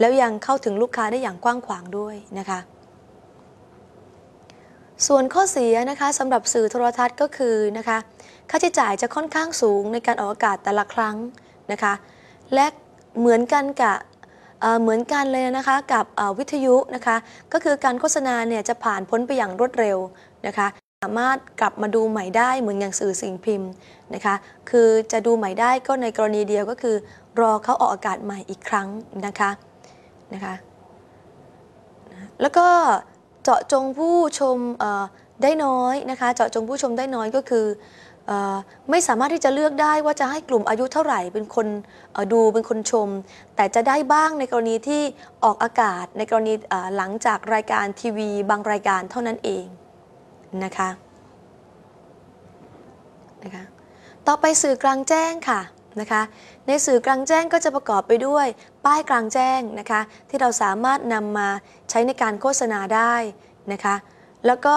แล้วยังเข้าถึงลูกค้าได้อย่างกว้างขวางด้วยนะคะส่วนข้อเสียนะคะสำหรับสื่อโทรทัศน์ก็คือนะคะค่าใช้จ่ายจะค่อนข้างสูงในการออกอากาศแต่ละครั้งนะคะและเหมือนกันกับเหมือนกันเลยนะคะกับวิทยุนะคะก็คือการโฆษณาเนี่ยจะผ่านพ้นไปอย่างรวดเร็วนะคะสามารถกลับมาดูใหม่ได้เหมือนอย่างสื่อสิ่งพิมพ์นะคะคือจะดูใหม่ได้ก็ในกรณีเดียวก็คือรอเขาออกอากาศใหม่อีกครั้งนะคะนะคะแล้วก็เจาะจงผู้ชมได้น้อยนะคะเจาะจงผู้ชมได้น้อยก็คือไม่สามารถที่จะเลือกได้ว่าจะให้กลุ่มอายุเท่าไหร่เป็นคนดูเป็นคนชม แต่จะได้บ้างในกรณีที่ออกอากาศในกรณีหลังจากรายการทีวีบางรายการเท่านั้นเองนะคะนะคะ ต่อไปสื่อกลางแจ้งค่ะนะคะในสื่อกลางแจ้งก็จะประกอบไปด้วย ป้ายกลางแจ้งนะคะที่เราสามารถนำมาใช้ในการโฆษณาได้นะคะแล้วก็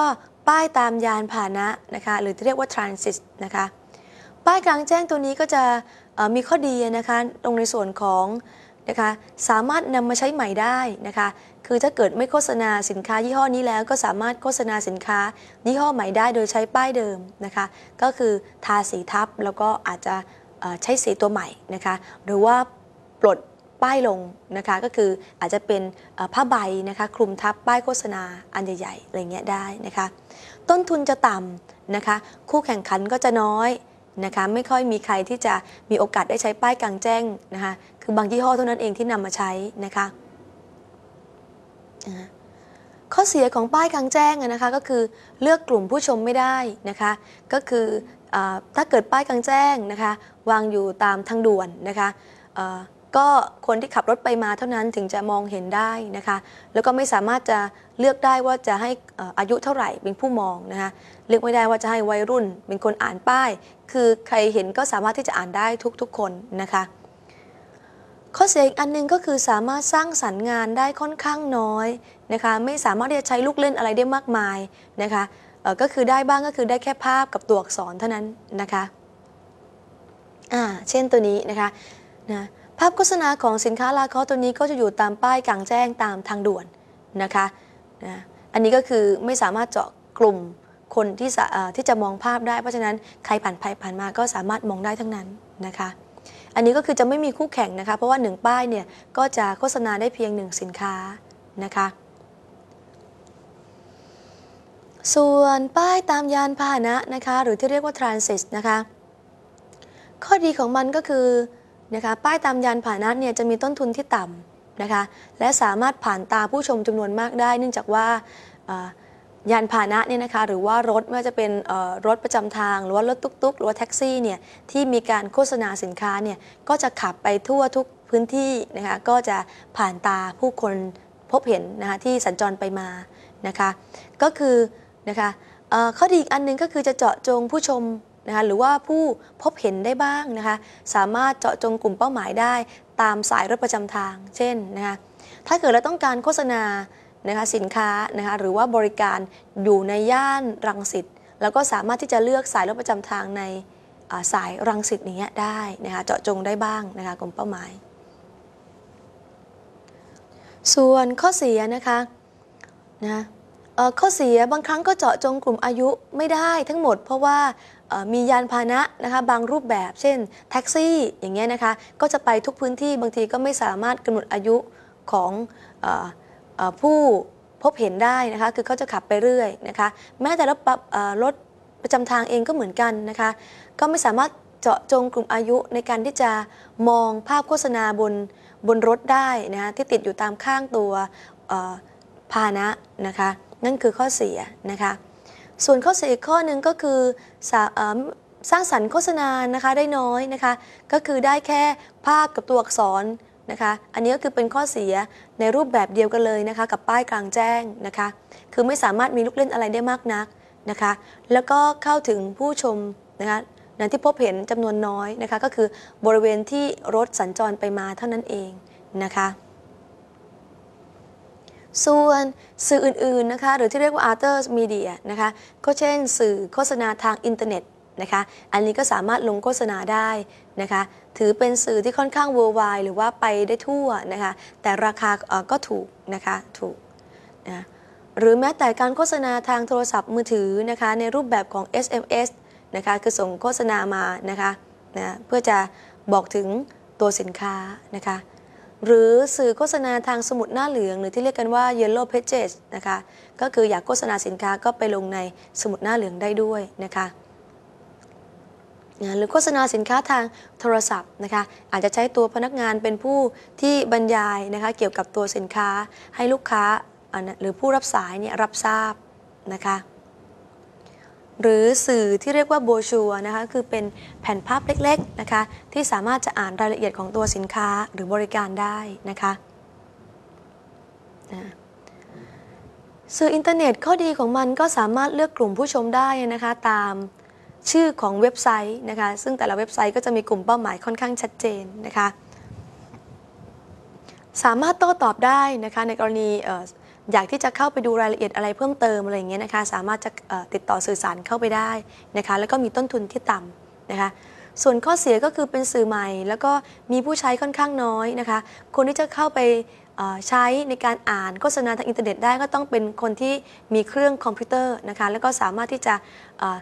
ป้ายตามยานพาหนะนะคะหรือที่เรียกว่า transit นะคะ ป้ายกลางแจ้งตัวนี้ก็จะมีข้อดีนะคะตรงในส่วนของนะคะสามารถนำมาใช้ใหม่ได้นะคะคือถ้าเกิดไม่โฆษณาสินค้ายี่ห้อนี้แล้วก็สามารถโฆษณาสินค้ายี่ห้อใหม่ได้โดยใช้ป้ายเดิมนะคะ ก็คือทาสีทับแล้วก็อาจจะใช้สีตัวใหม่นะคะ หรือว่าปลดป้ายลงนะคะก็คืออาจจะเป็นผ้าใบนะคะ คลุมทับป้ายโฆษณาอันใหญ่ๆ อะไรเงี้ยได้นะคะ ต้นทุนจะต่ำนะคะ คู่แข่งขันก็จะน้อยนะคะ ไม่ค่อยมีใครที่จะมีโอกาสได้ใช้ป้ายกลางแจ้งนะคะคือบางยี่ห้อเท่านั้นเองที่นำมาใช้นะคะข้อเสียของป้ายกลางแจ้งนะคะก็คือเลือกกลุ่มผู้ชมไม่ได้นะคะก็คืออถ้าเกิดป้ายกลางแจ้งนะคะวางอยู่ตามทางด่วนนะคะก็คนที่ขับรถไปมาเท่านั้นถึงจะมองเห็นได้นะคะ แล้วก็ไม่สามารถจะเลือกได้ว่าจะให้อายุเท่าไหร่เป็นผู้มองนะคะ เลือกไม่ได้ว่าจะให้วัยรุ่นเป็นคนอ่านป้าย คือใครเห็นก็สามารถที่จะอ่านได้ทุก ๆ คนนะคะ ข้อเสียอีกอันนึงก็คือสามารถสร้างสรรค์งานได้ค่อนข้างน้อยนะคะไม่สามารถที่จะใช้ลูกเล่นอะไรได้มากมายนะคะก็คือได้บ้างก็คือได้แค่ภาพกับตัวอักษรเท่านั้นนะคะอ่าเช่นตัวนี้นะคะนะภาพโฆษณาของสินค้าลาคอตัวนี้ก็จะอยู่ตามป้ายกลางแจ้งตามทางด่วนนะคะนะ อันนี้ก็คือไม่สามารถเจาะกลุ่มคนที่ที่จะมองภาพได้เพราะฉะนั้นใครผ่านไปผ่านมาก็สามารถมองได้ทั้งนั้นนะคะ อันนี้ก็คือจะไม่มีคู่แข่งนะคะเพราะว่า 1 ป้ายเนี่ยก็จะโฆษณาได้เพียง1สินค้านะคะส่วนป้ายตามยานพาหนะนะคะ หรือที่เรียกว่า transit นะคะข้อดีของมันก็คือนะคะป้ายตามยานผ่านะเนี่ยจะมีต้นทุนที่ต่ำนะคะและสามารถผ่านตาผู้ชมจำนวนมากได้ เนื่องจากว่ายานพาหนะเนี่ยนะคะหรือว่ารถไม่ว่าจะเป็นรถประจำทางหรือว่ารถตุ๊กๆ หรือว่าแท็กซี่เนี่ยที่มีการโฆษณาสินค้าเนี่ยก็จะขับไปทั่วทุกพื้นที่นะคะก็จะผ่านตาผู้คนพบเห็นนะคะ ที่สัญจรไปมานะคะ ก็คือนะคะข้อดีอีกอันนึงก็คือจะเจาะจงผู้ชมนะคะหรือว่าผู้พบเห็นได้บ้างนะคะสามารถเจาะจงกลุ่มเป้าหมายได้ตามสายรถประจำทางเช่นนะคะถ้าเกิดเราต้องการโฆษณานะคะสินค้านะคะหรือว่าบริการ อยู่ในย่านรังสิต แล้วก็สามารถที่จะเลือกสายรถประจำทางในสายรังสิตนี้ได้นะคะเจาะจงได้บ้างนะคะกลุ่มเป้าหมาย ส่วนข้อเสียนะคะนะข้อเสียบางครั้งก็เจาะจงกลุ่มอายุไม่ได้ทั้งหมด เพราะว่ามียานพาหนะนะคะบางรูปแบบเช่น แท็กซี่อย่างเงี้ยนะคะ ก็จะไปทุกพื้นที่บางทีก็ไม่สามารถกำหนดอายุของผู้พบเห็นได้นะคะ คือเขาจะขับไปเรื่อยนะคะ แม้แต่รถรถประจำทางเองก็เหมือนกันนะคะ ก็ไม่สามารถเจาะจงกลุ่มอายุในการที่จะมองภาพโฆษณาบน บนรถได้นะคะที่ติดอยู่ตามข้างตัวพาหนะนะคะนั่นคือข้อเสียนะคะส่วนข้อเสียอีกข้อหนึ่งก็คือสร้างสรรค์โฆษณานะคะได้น้อยนะคะ ก็คือได้แค่ภาพกับตัวอักษรนะคะ อันนี้ก็คือเป็นข้อเสียในรูปแบบเดียวกันเลยนะคะ กับป้ายกลางแจ้งนะคะ คือไม่สามารถมีลูกเล่นอะไรได้มากนักนะคะ แล้วก็เข้าถึงผู้ชมนะคะนั้นที่พบเห็นจำนวนน้อยนะคะก็คือบริเวณที่รถสัญจรไปมาเท่านั้นเองนะคะส่วนสื่ออื่นๆนะคะหรือที่เรียกว่า other media นะคะก็เช่น สื่อโฆษณาทางอินเทอร์เน็ตนะคะอันนี้ก็สามารถลงโฆษณาได้นะคะ ถือเป็นสื่อที่ค่อนข้าง worldwide หรือว่าไปได้ทั่วนะคะ แต่ราคาก็ถูกนะคะถูกนะหรือแม้แต่การโฆษณาทางโทรศัพท์มือถือนะคะ ในรูปแบบของ SMS นะคะคือส่งโฆษณามานะคะนะเพื่อจะบอกถึงตัวสินค้านะคะหรือสื่อโฆษณาทางสมุดหน้าเหลือง หรือที่เรียกกันว่า yellow pages นะคะก็คืออยากโฆษณาสินค้าก็ไปลงในสมุดหน้าเหลืองได้ด้วยนะคะหรือโฆษณาสินค้าทางโทรศัพท์นะคะ อาจจะใช้ตัวพนักงานเป็นผู้ที่บรรยายนะคะเกี่ยวกับตัวสินค้าให้ลูกค้า หรือผู้รับสายเนี่ยรับทราบนะคะหรือสื่อที่เรียกว่าโบชัวนะคะคือเป็นแผ่นภาพเล็ก ๆนะคะ ที่สามารถจะอ่านรายละเอียดของตัวสินค้าหรือบริการได้นะคะะสื่ออินเทอร์เน็ตข้อดีของมันก็สามารถเลือกกลุ่มผู้ชมได้นะคะ ตามชื่อของเว็บไซต์นะคะ ซึ่งแต่ละเว็บไซต์ก็จะมีกลุ่มเป้าหมายค่อนข้างชัดเจนนะคะสามารถโต้ตอบได้นะคะ ในกรณีอยากที่จะเข้าไปดูรายละเอียดอะไรเพิ่มเติมอะไรอย่างเงี้ยนะคะ สามารถจะติดต่อสื่อสารเข้าไปได้นะคะแล้วก็มีต้นทุนที่ต่ำนะคะ ส่วนข้อเสียก็คือเป็นสื่อใหม่ แล้วก็มีผู้ใช้ค่อนข้างน้อยนะคะ คนที่จะเข้าไปใช้ในการอ่านโฆษณาทางอินเทอร์เน็ตได้ ก็ต้องเป็นคนที่มีเครื่องคอมพิวเตอร์นะคะ แล้วก็สามารถที่จะ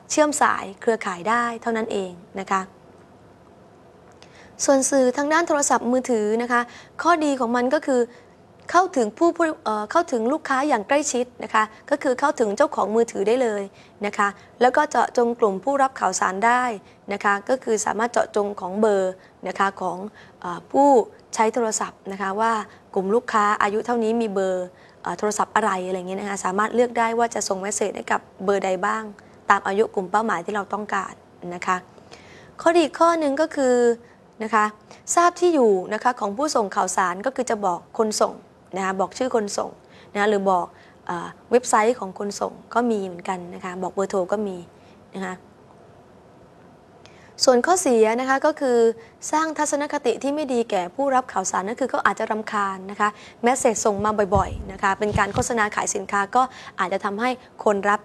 เชื่อมสาย เครือข่ายได้เท่านั้นเองนะคะส่วนสื่อทางด้านโทรศัพท์มือถือนะคะ ข้อดีของมันก็คือเข้าถึงผู้เข้าถึงลูกค้าอย่างใกล้ชิดนะคะ ก็คือเข้าถึงเจ้าของมือถือได้เลยนะคะ แล้วก็เจาะจงกลุ่มผู้รับข่าวสารได้นะคะ ก็คือสามารถเจาะจงของเบอร์นะคะของอผู้ใช้โทรศัพท์นะคะ ว่ากลุ่มลูกค้าอายุเท่านี้มีเบอร์โทรศัพท์อะไรอะไรเงี้ยนะคะสามารถเลือกได้ว่าจะส่งเมสเซจให้กับเบอร์ใดบ้าง ตามอายุกลุ่มเป้าหมายที่เราต้องการนะคะ ข้อดีข้อหนึ่งก็คือนะคะทราบที่อยู่นะคะของผู้ส่งข่าวสารก็คือจะบอกคนส่งนะคะบอกชื่อคนส่งนะหรือบอกเว็บไซต์ของคนส่งก็มีเหมือนกันนะคะบอกเบอร์โทรก็มีนะคะส่วนข้อเสียนะคะก็คือสร้างทัศนคติที่ไม่ดีแก่ผู้รับข่าวสารนั่นคือก็อาจจะรำคาญนะคะแมสเซจส่งมาบ่อยๆ นะคะเป็นการโฆษณาขายสินค้าก็อาจจะทำให้คนรับ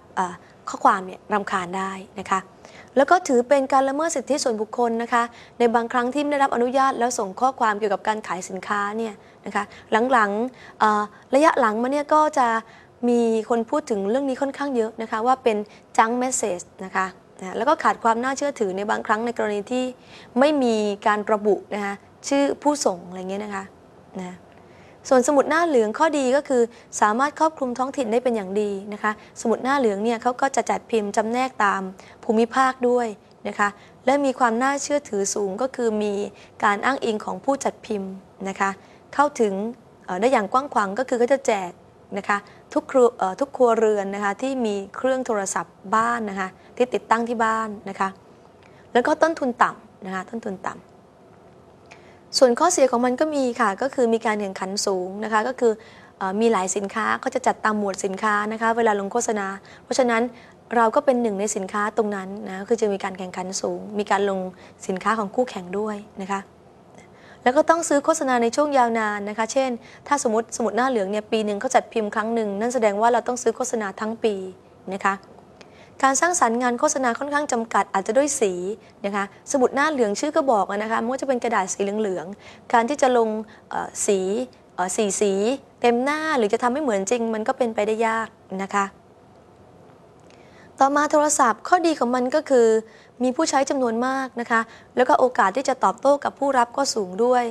ข้อความเนี่ยรำคาญได้นะคะแล้วก็ถือเป็นการละเมิดสิทธิส่วนบุคคลนะคะ ในบางครั้งที่ไม่ได้รับอนุญาตแล้วส่งข้อความเกี่ยวกับการขายสินค้าเนี่ยนะคะหลังๆระยะหลังมาเนี่ยก็จะมีคนพูดถึงเรื่องนี้ค่อนข้างเยอะนะคะว่าเป็นจังเมสเซจนะคะแล้วก็ขาดความน่าเชื่อถือในบางครั้งในกรณีที่ไม่มีการระบุนะคะชื่อผู้ส่งอะไรเงี้ยนะคะนะส่วนสมุดหน้าเหลืองข้อดีก็คือ สามารถครอบคลุมท้องถิ่นได้เป็นอย่างดีนะคะสมุดหน้าเหลืองเนี่ยเขาก็จะจัดพิมพ์จำแนกตามภูมิภาคด้วยนะคะและมีความน่าเชื่อถือสูงก็คือมีการอ้างอิงของผู้จัดพิมพ์นะคะเข้าถึงได้อย่างกว้างขวางก็คือก็จะแจกนะคะทุกครัวทุกครัวเรือนนะคะที่มีเครื่องโทรศัพท์บ้านนะคะที่ติดตั้งที่บ้านนะคะแล้วก็ต้นทุนต่ำนะคะต้นทุนต่ำส่วนข้อเสียของมันก็มีค่ะก็คือมีการแข่งขันสูงนะคะก็คือมีหลายสินค้าก็จะจัดตามหมวดสินค้านะคะเวลาลงโฆษณา เพราะฉะนั้นเราก็เป็นหนึ่งในสินค้าตรงนั้นนะคือจะมีการแข่งขันสูง มีการลงสินค้าของคู่แข่งด้วยนะคะ แล้วก็ต้องซื้อโฆษณาในช่วงยาวนานนะคะเช่น ถ้าสมมติสมุดหน้าเหลืองเนี่ยปีหนึ่งเขาจัดพิมพ์ครั้งหนึ่งนั่นแสดงว่าเราต้องซื้อโฆษณาทั้งปีนะคะการสร้างสรรค์งานโฆษณาค่อนข้างจำกัดอาจจะด้วยสีนะคะ สมุดหน้าเหลืองชื่อก็บอกนะคะมันก็จะเป็นกระดาษสีเหลืองๆการที่จะลงสีสีสี เต็มหน้าหรือจะทำให้เหมือนจริงมันก็เป็นไปได้ยากนะคะ ต่อมาโทรศัพท์ข้อดีของมันก็คือมีผู้ใช้จำนวนมากนะคะ แล้วก็โอกาสที่จะตอบโต้กับผู้รับก็สูงด้วย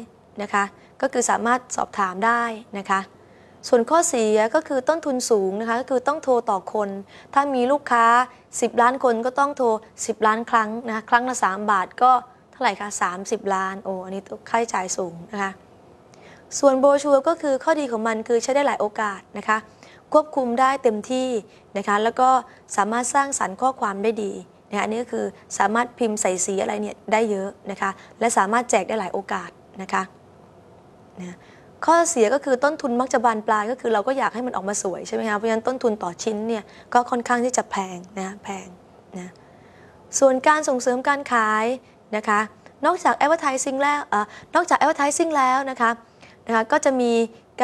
นะคะ ก็คือสามารถสอบถามได้นะคะส่วนข้อเสียก็คือต้นทุนสูงนะคะก็คือต้องโทรต่อคน ถ้ามีลูกค้า 10 ล้านคนก็ต้องโทร 10ล้านครั้งนะครั้งละ3บาทก็เท่าไหร่คะ30ล้านโอ้อันนี้ค่าใช้จ่ายสูงนะคะส่วนโบชัวก็คือข้อดีของมันคือใช้ได้หลายโอกาสนะคะ ควบคุมได้เต็มที่นะคะ แล้วก็สามารถสร้างสรรค์ข้อความได้ดีนะคะนี่ก็คือสามารถพิมพ์ใส่สีอะไรเนี่ยได้เยอะนะคะ และสามารถแจกได้หลายโอกาสนะคะนะข้อเสียก็คือต้นทุนมักจะบานปลายก็คือเราก็อยากให้มันออกมาสวยใช่ไหมคะเพราะฉะนั้นต้นทุนต่อชิ้นเนี่ยก็ค่อนข้างที่จะแพงนะแพงนะส่วนการส่งเสริมการขายนะคะนอกจาก advertising แล้วนอกจาก advertising แล้วนะคะนะคะก็จะมี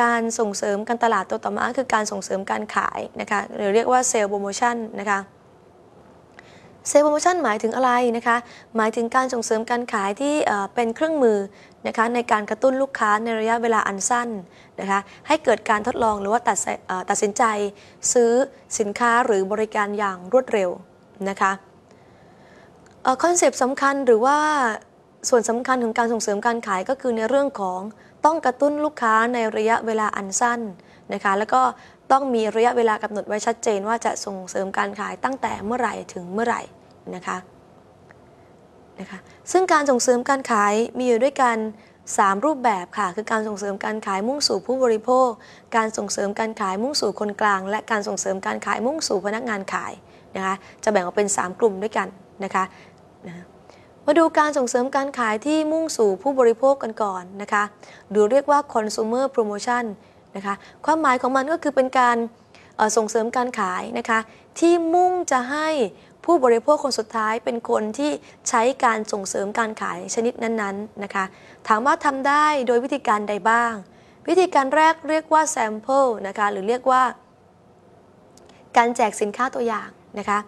การส่งเสริมการตลาดตัวต่อมาคือการส่งเสริมการขายนะคะหรือเรียกว่าเซลล์โปรโมชั่นนะคะเซลล์โปรโมชั่นหมายถึงอะไรนะคะหมายถึงการส่งเสริมการขายที่เป็นเครื่องมือนะคะในการกระตุ้นลูกค้าในระยะเวลาอันสั้นนะคะให้เกิดการทดลองหรือว่าตัดตัดสินใจซื้อสินค้าหรือบริการอย่างรวดเร็วนะคะคอนเซปต์สำคัญหรือว่าส่วนสำคัญของการส่งเสริมการขายก็คือในเรื่องของต้องกระตุ้นลูกค้าในระยะเวลาอันสั้นนะคะแล้วก็ต้องมีระยะเวลากำหนดไว้ชัดเจน ว่าจะส่งเสริมการขายตั้งแต่เมื่อไหร่ถึงเมื่อไหร่นะคะนะคะซึ่งการส่งเสริมการขายมีอยู่ด้วยกัน 3 รูปแบบค่ะคือการส่งเสริมการขายมุ่งสู่ผู้บริโภค การส่งเสริมการขายมุ่งสู่คนกลาง และการส่งเสริมการขายมุ่งสู่พนักงานขายนะคะจะแบ่งออกเป็น 3 กลุ่มด้วยกันนะคะมาดูการส่งเสริมการขายที่มุ่งสู่ผู้บริโภคกันก่อนนะคะหรือเรียกว่า consumer promotion นะคะความหมายของมันก็คือเป็นการส่งเสริมการขายนะคะที่มุ่งจะให้ผู้บริโภคคนสุดท้ายเป็นคนที่ใช้การส่งเสริมการขายชนิดนั้นๆนะคะถามว่าทำได้โดยวิธีการใดบ้าง วิธีการแรกเรียกว่า sample นะคะหรือเรียกว่า การแจกสินค้าตัวอย่างนะคะ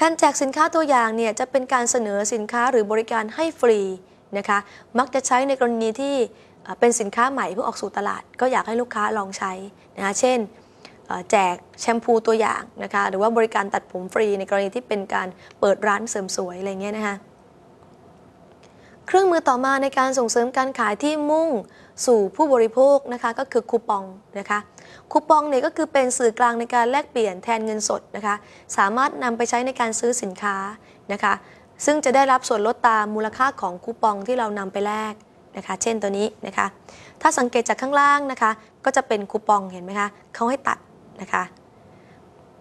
การแจกสินค้าตัวอย่างเนี่ยจะเป็นการเสนอสินค้าหรือบริการให้ฟรีนะคะมักจะใช้ในกรณีที่เป็นสินค้าใหม่เพื่อออกสู่ตลาด ก็อยากให้ลูกค้าลองใช้นะคะเช่นแจกแชมพูตัวอย่างนะคะหรือว่าบริการตัดผมฟรีในกรณีที่เป็นการเปิดร้านเสริมสวยอะไรเงี้ยนะคะเครื่องมือต่อมาในการส่งเสริมการขายที่มุ่งสู่ผู้บริโภคนะคะก็คือคูปองนะคะคูปองเนี่ยก็คือเป็นสื่อกลางในการแลกเปลี่ยนแทนเงินสดนะคะสามารถนำไปใช้ในการซื้อสินค้านะคะซึ่งจะได้รับส่วนลดตามมูลค่าของคูปองที่เรานำไปแลกนะคะเช่นตัวนี้นะคะถ้าสังเกตจากข้างล่างนะคะก็จะเป็นคูปองเห็นไหมคะเขาให้ตัดนะคะ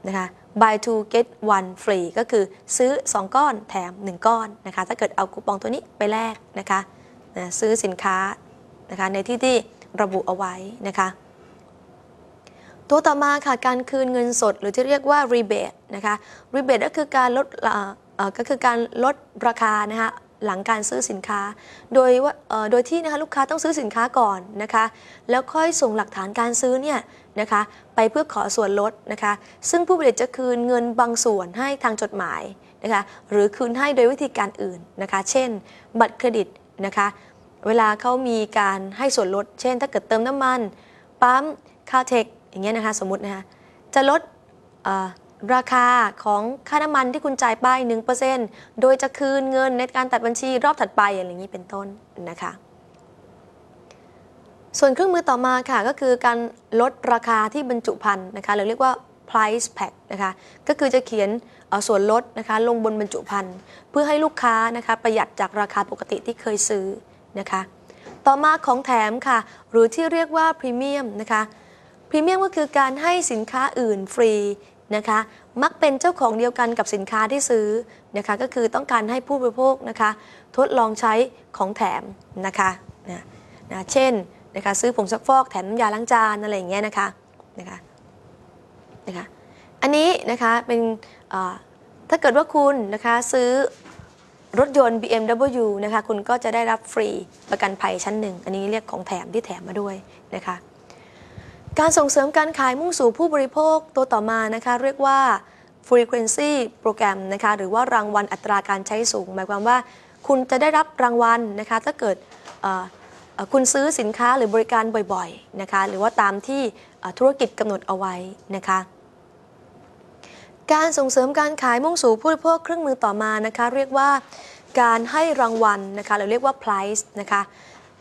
นะคะ buy two get one free ก็คือซื้อ 2 ก้อนแถม 1 ก้อนนะคะถ้าเกิดเอาคูปองตัวนี้ไปแลกนะคะนะซื้อสินค้านะคะในที่ที่ระบุเอาไว้นะคะตัวต่อมาค่ะการคืนเงินสดหรือที่เรียกว่า rebate นะคะ rebate ก็คือการลดก็คือการลดราคานะคะหลังการซื้อสินค้า โดยว่าโดยที่นะคะลูกค้าต้องซื้อสินค้าก่อนนะคะแล้วค่อยส่งหลักฐานการซื้อเนี่ยนะคะไปเพื่อขอส่วนลดนะคะ ซึ่งผู้ผลิตจะคืนเงินบางส่วนให้ทางจดหมายนะคะหรือคืนให้โดยวิธีการอื่นนะคะ เช่นบัตรเครดิตนะคะ เวลาเขามีการให้ส่วนลด เช่นถ้าเกิดเติมน้ำมันปั๊มคาเทคอย่างเงี้ยนะคะ สมมตินะคะจะลดราคาของค่าน้ำมันที่คุณจ่ายไป 1%โดยจะคืนเงินในการตัดบัญชีรอบถัดไปอย่างนี้เป็นต้นนะคะส่วนเครื่องมือต่อมาค่ะก็คือการลดราคาที่บรรจุภัณฑ์นะคะหรือเรียกว่า price pack นะคะก็คือจะเขียนส่วนลดนะคะลงบนบรรจุภัณฑ์เพื่อให้ลูกค้านะคะประหยัดจากราคาปกติที่เคยซื้อนะคะต่อมาของแถมค่ะหรือที่เรียกว่าพรีเมียมนะคะพรีเมียมก็คือการให้สินค้าอื่นฟรีนะคะมักเป็นเจ้าของเดียวกันกับสินค้าที่ซื้อนะคะก็คือต้องการให้ผู้บริโภคนะคะทดลองใช้ของแถมนะคะนะนะเช่นนะคะซื้อผงซักฟอกแถมน้ำยาล้างจานอะไรอย่างเงี้ยนะคะนะคะนะคะอันนี้นะคะเป็นถ้าเกิดว่าคุณนะคะซื้อรถยนต์ BMW นะคะคุณก็จะได้รับฟรีประกันภัยชั้นหนึ่ง อันนี้เรียกของแถมที่แถมมาด้วยนะคะการส่งเสริมการขายมุ่งสู่ผู้บริโภคตัวต่อมานะคะ เรียกว่า Frequency program นะคะหรือว่ารางวัลอัตราการใช้สูง หมายความว่าคุณจะได้รับรางวัลนะคะถ้าเกิดคุณซื้อสินค้าหรือบริการบ่อยๆนะคะ หรือว่าตามที่ธุรกิจกำหนดเอาไว้นะคะ การส่งเสริมการขายมุ่งสู่ผู้บริโภคเครื่องมือต่อมานะคะ เรียกว่า การให้รางวัลนะคะเราเรียกว่า price นะคะ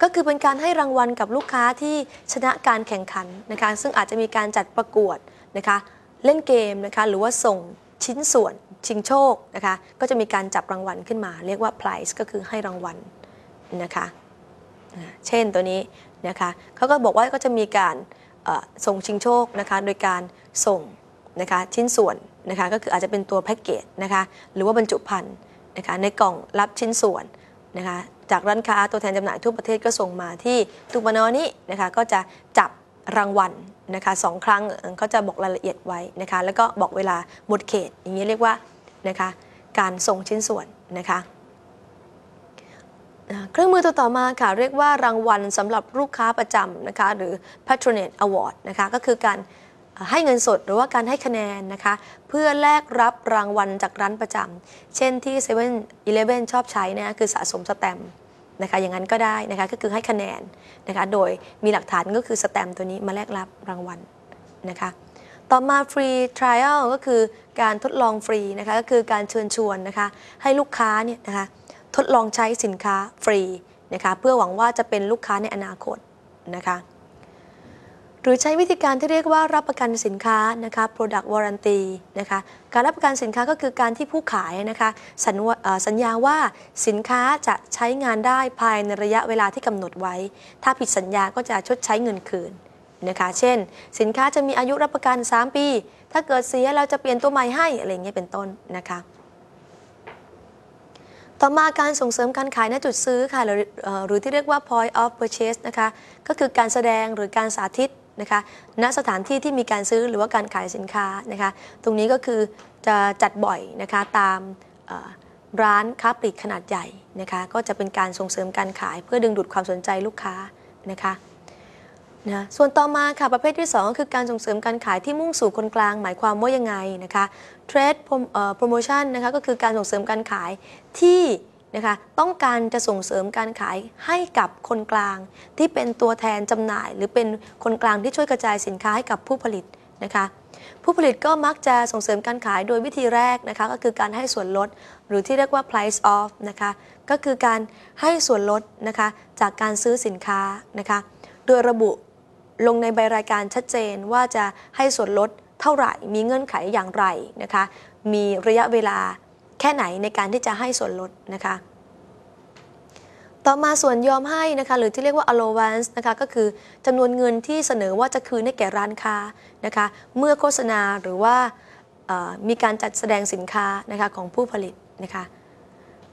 ก็คือเป็นการให้รางวัลกับลูกค้าที่ชนะการแข่งขันนะคะ ซึ่งอาจจะมีการจัดประกวดนะคะ เล่นเกมนะคะ หรือว่าส่งชิ้นส่วน ชิงโชคนะคะ ก็จะมีการจับรางวัลขึ้นมา เรียกว่า price ก็คือให้รางวัลนะคะเช่นตัวนี้นะคะเขาก็บอกว่าก็จะมีการส่งชิงโชคนะคะ โดยการส่งนะคะชิ้นส่วนนะคะ ก็คืออาจจะเป็นตัวแพ็กเกจนะคะ หรือว่าบรรจุภัณฑ์นะคะในกล่องรับชิ้นส่วนนะคะจากร้านค้าตัวแทนจำหน่ายทั่วประเทศก็ส่งมาที่ตุปนอนี้นะคะ ก็จะจับรางวัลนะคะสองครั้งเขาจะบอกรายละเอียดไว้นะคะ แล้วก็บอกเวลาหมด เขต อย่างนี้เรียกว่านะคะ การส่งชิ้นส่วนนะคะเครื่องมือตัวต่อมาค่ะเรียกว่ารางวัลสำหรับลูกค้าประจำนะคะ หรือ patronage award นะคะก็คือการให้เงินสดหรือว่าการให้คะแนนนะคะ เพื่อแลกรับรางวัลจากร้านประจำเช่นที่7 e เ e ่ e อชอบใช้นะคือสะสมสแตมนะคะ อย่างนั้นก็ได้นะคะก็คือให้คะแนนนะคะ โดยมีหลักฐานก็คือสแตมตัวนี้มาแลกรับรางวัลนะคะ ต่อมา Free Trial ก็คือการทดลองฟรีนะคะก็คือการเชิญชวนนะคะ ให้ลูกค้าเนี่ยนะคะทดลองใช้สินค้าฟรีนะคะเพื่อหวังว่าจะเป็นลูกค้าในอนาคตนะคะ หรือใช้วิธีการที่เรียกว่ารับประกันสินค้านะคะ product warranty นะคะการรับประกันสินค้าก็คือการที่ผู้ขายนะคะสสัญญาว่าสินค้าจะใช้งานได้ภายในระยะเวลาที่กำหนดไว้ ถ้าผิดสัญญาก็จะชดใช้เงินคืนนะคะ เช่น สินค้าจะมีอายุรับประกัน 3 ปี ถ้าเกิดเสียเราจะเปลี่ยนตัวใหม่ให้อะไรเงี้ยเป็นต้นนะคะต่อมาการส่งเสริมการขายณจุดซื้อค่ะหรือที่เรียกว่า point of purchase นะคะก็คือการแสดงหรือการสาธิตนะคะณสถานที่ที่มีการซื้อหรือว่าการขายสินค้านะคะ ตรงนี้ก็คือจะจัดบ่อยนะคะตามร้านค้าปลีกขนาดใหญ่นะคะ ก็จะเป็นการส่งเสริมการขายเพื่อดึงดูดความสนใจลูกค้านะคะนะส่วนต่อมาค่ะประเภทที่2ก็คือการส่งเสริมการขายที่มุ่งสู่คนกลางหมายความว่ายังไงนะคะเทรดโปรโมชั่นนะคะก็คือการส่งเสริมการขายที่นะคะต้องการจะส่งเสริมการขายให้กับคนกลาง ที่เป็นตัวแทนจำหน่าย หรือเป็นคนกลางที่ช่วยกระจายสินค้าให้กับผู้ผลิตนะคะผู้ผลิตก็มักจะส่งเสริมการขายโดยวิธีแรกนะคะก็คือการให้ส่วนลดหรือที่เรียกว่า price off นะคะก็คือการให้ส่วนลดนะคะจากการซื้อสินค้านะคะโดยระบุลงในใบรายการชัดเจนว่าจะให้ส่วนลดเท่าไหร่ มีเงื่อนไขอย่างไรนะคะ มีระยะเวลาแค่ไหนในการที่จะให้ส่วนลดนะคะ ต่อมาส่วนยอมให้นะคะ หรือที่เรียกว่า allowance นะคะก็คือจำนวนเงินที่เสนอว่าจะคืนให้แก่ร้านค้านะคะ เมื่อโฆษณาหรือว่ามีการจัดแสดงสินค้านะคะของผู้ผลิตนะคะ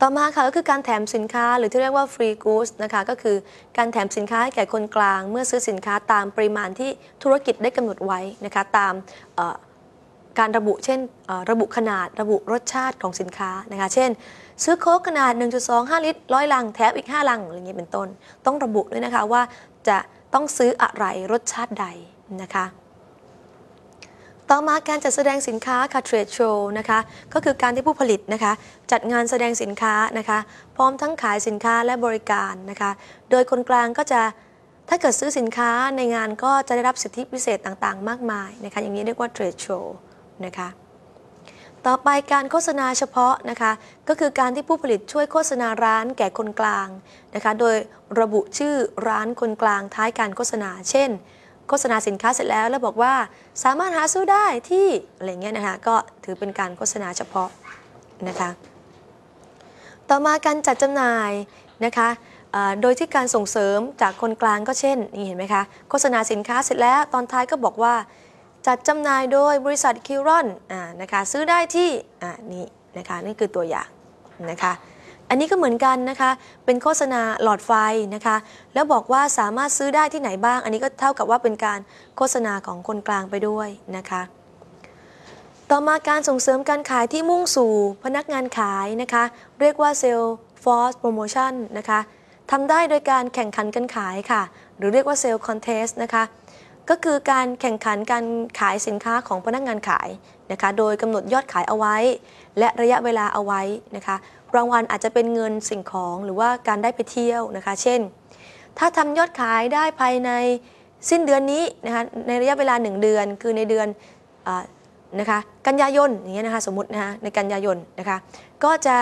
ต่อมาค่ะก็คือการแถมสินค้าหรือที่เรียกว่า free goods นะคะก็คือการแถมสินค้าให้แก่คนกลาง เมื่อซื้อสินค้าตามปริมาณที่ธุรกิจได้กำหนดไว้นะคะตามการระบุเช่นระบุขนาดระบุรสชาติของสินค้านะคะเช่นซื้อโค้กขนาด 1.25 ลิตรร้อยลังแถมอีก 5 ลังอะไรเงี้ยเป็นต้น ต้องระบุด้วยนะคะว่าจะต้องซื้ออะไรรสชาติใดนะคะต่อมา การจัดแสดงสินค้าคาเทรดโชว์นะคะก็คือการที่ผู้ผลิตนะคะจัดงานแสดงสินค้านะคะพร้อมทั้งขายสินค้าและบริการนะคะโดยคนกลางก็จะถ้าเกิดซื้อสินค้าในงานก็จะได้รับสิทธิพิเศษต่างๆ มากมายนะคะอย่างนี้เรียกว่าเทรดโชว์นะคะต่อไปการโฆษณาเฉพาะนะคะก็คือการที่ผู้ผลิตช่วยโฆษณาร้านแก่คนกลางนะคะโดยระบุชื่อร้านคนกลางท้ายการโฆษณาเช่นโฆษณาสินค้าเสร็จแล้วแล้วบอกว่าสามารถหาซื้อได้ที่อะไรเงี้ยนะคะก็ถือเป็นการโฆษณาเฉพาะนะคะ ต่อมาการจัดจำหน่ายนะคะโดยที่การส่งเสริมจากคนกลางก็เช่นนี่เห็นไหมคะโฆษณาสินค้าเสร็จแล้วตอนท้ายก็บอกว่าจัดจำหน่ายโดยบริษัทคิวรอนนะคะซื้อได้ที่นี่นะคะนี่คือตัวอย่างนะคะอันนี้ก็เหมือนกันนะคะ เป็นโฆษณาหลอดไฟนะคะ แล้วบอกว่าสามารถซื้อได้ที่ไหนบ้าง อันนี้ก็เท่ากับว่าเป็นการโฆษณาของคนกลางไปด้วยนะคะ ต่อมาการส่งเสริมการขายที่มุ่งสู่พนักงานขายนะคะ เรียกว่าเซลล์ฟอร์สโปรโมชั่นนะคะทำได้โดยการแข่งขันกันขายค่ะ หรือเรียกว่าเซลล์คอนเทสนะคะ ก็คือการแข่งขันการขายสินค้าของพนักงานขายนะคะ โดยกำหนดยอดขายเอาไว้ และระยะเวลาเอาไว้นะคะรางวัลอาจจะเป็นเงินสิ่งของหรือว่าการได้ไปเที่ยวนะคะ เช่น ถ้าทำยอดขายได้ภายในสิ้นเดือนนี้นะคะในระยะเวลา 1 เดือนคือในเดือนนะคะกันยายนอย่างเงี้ยนะคะสมมตินะคะในกันยายนนะคะก็จะ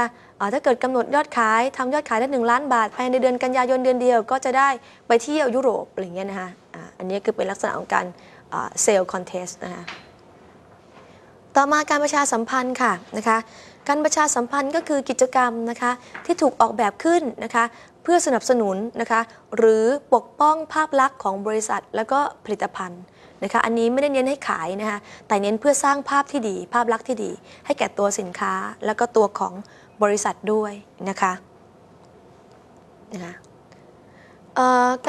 ถ้าเกิดกำหนดยอดขายทำยอดขายได้หนึ่งล้านบาทภายในเดือนกันยายนเดือนเดียว ก็จะได้ไปเที่ยวยุโรปอะไรเงี้ยนะคะอันนี้คือเป็นลักษณะของการเซลล์คอนเทสต์นะคะต่อมาการประชาสัมพันธ์ค่ะนะคะการประชาสัมพันธ์ก็คือกิจกรรมนะคะที่ถูกออกแบบขึ้นนะคะเพื่อสนับสนุนนะคะหรือปกป้องภาพลักษณ์ของบริษัทและก็ผลิตภัณฑ์นะคะอันนี้ไม่ได้เน้นให้ขายนะคะแต่เน้นเพื่อสร้างภาพที่ดี ภาพลักษณ์ที่ดี ให้แก่ตัวสินค้าและก็ตัวของบริษัทด้วยนะคะนะคะ